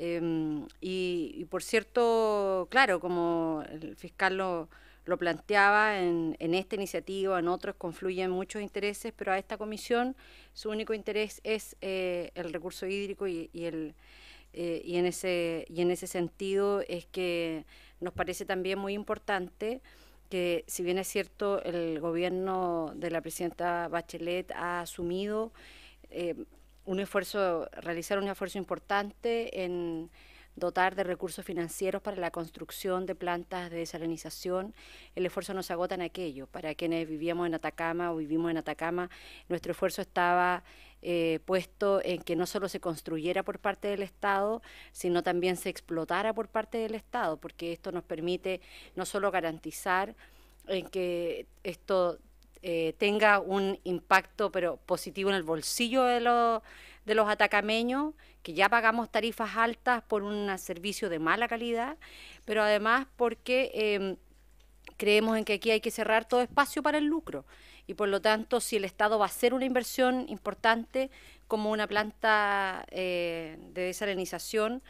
Em, y, por cierto, claro, como el fiscal lo, lo planteaba, en, en, esta iniciativa, en otros confluyen muchos intereses, pero a esta comisión su único interés es eh, el recurso hídrico y, el... Eh, y, en ese, y en ese sentido es que nos parece también muy importante que si bien es cierto el gobierno de la presidenta Bachelet ha asumido eh, un esfuerzo, realizar un esfuerzo importante en dotar de recursos financieros para la construcción de plantas de desalinización. El esfuerzo nos agota en aquello. Para quienes vivíamos en Atacama o vivimos en Atacama, nuestro esfuerzo estaba eh, puesto en que no solo se construyera por parte del Estado, sino también se explotara por parte del Estado, porque esto nos permite no solo garantizar en eh, que esto eh, tenga un impacto pero positivo en el bolsillo de los, de los atacameños, que ya pagamos tarifas altas por un servicio de mala calidad, pero además porque em, creemos en que aquí hay que cerrar todo espacio para el lucro y por lo tanto si el Estado va a hacer una inversión importante como una planta eh, de desalinización,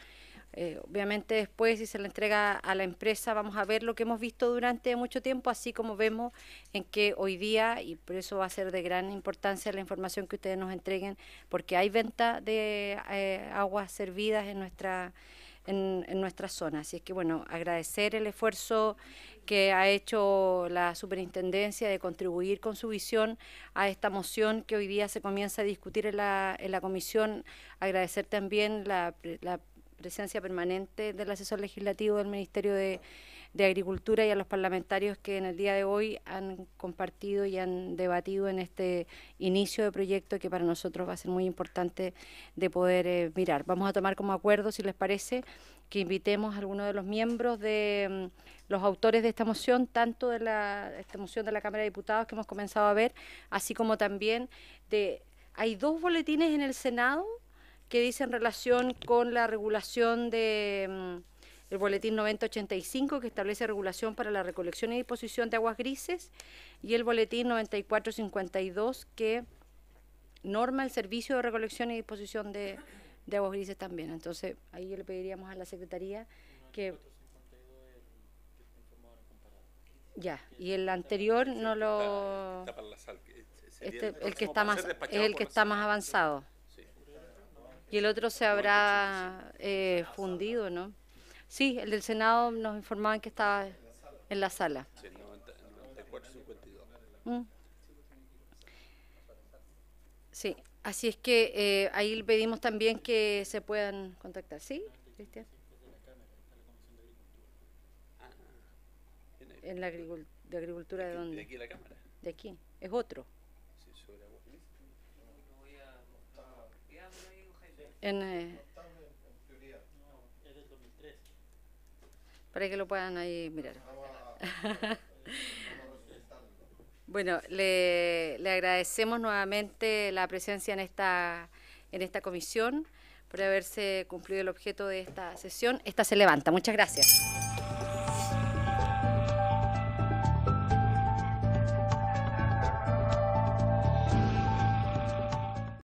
eh, obviamente después, si se le entrega a la empresa, vamos a ver lo que hemos visto durante mucho tiempo, así como vemos en que hoy día, y por eso va a ser de gran importancia la información que ustedes nos entreguen, porque hay venta de eh, aguas servidas en nuestra... En, zona. Así es que, bueno, agradecer el esfuerzo que ha hecho la superintendencia de contribuir con su visión a esta moción que hoy día se comienza a discutir en la, en la comisión. Agradecer también la, la presencia permanente del asesor legislativo del Ministerio de, Agricultura y a los parlamentarios que en el día de hoy han compartido y han debatido en este inicio de proyecto que para nosotros va a ser muy importante de poder eh, mirar. Vamos a tomar como acuerdo, si les parece, que invitemos a algunos de los miembros de mm, los autores de esta moción, tanto de la esta moción de la Cámara de Diputados que hemos comenzado a ver, así como también de... Hay dos boletines en el Senado que dice en relación con la regulación de mm, el boletín 9085 que establece regulación para la recolección y disposición de aguas grises y el boletín 9452 que norma el servicio de recolección y disposición de, de aguas grises también. Entonces, ahí le pediríamos a la Secretaría que... Ya, y el anterior no lo... Este, el que está más, es el que está más avanzado y el otro se habrá eh, fundido, ¿no? Sí, el del Senado nos informaban que estaba en la sala. Mm. Sí, así es que eh, ahí pedimos también que se puedan contactar. ¿Sí, Cristian? Ah, ah. ¿En la de agricultura de dónde? De aquí la Cámara. De aquí, es otro. Eh, para que lo puedan ahí mirar. bueno, le, le, agradecemos nuevamente la presencia en esta, en esta comisión por haberse cumplido el objeto de esta sesión. Esta se levanta. Muchas gracias.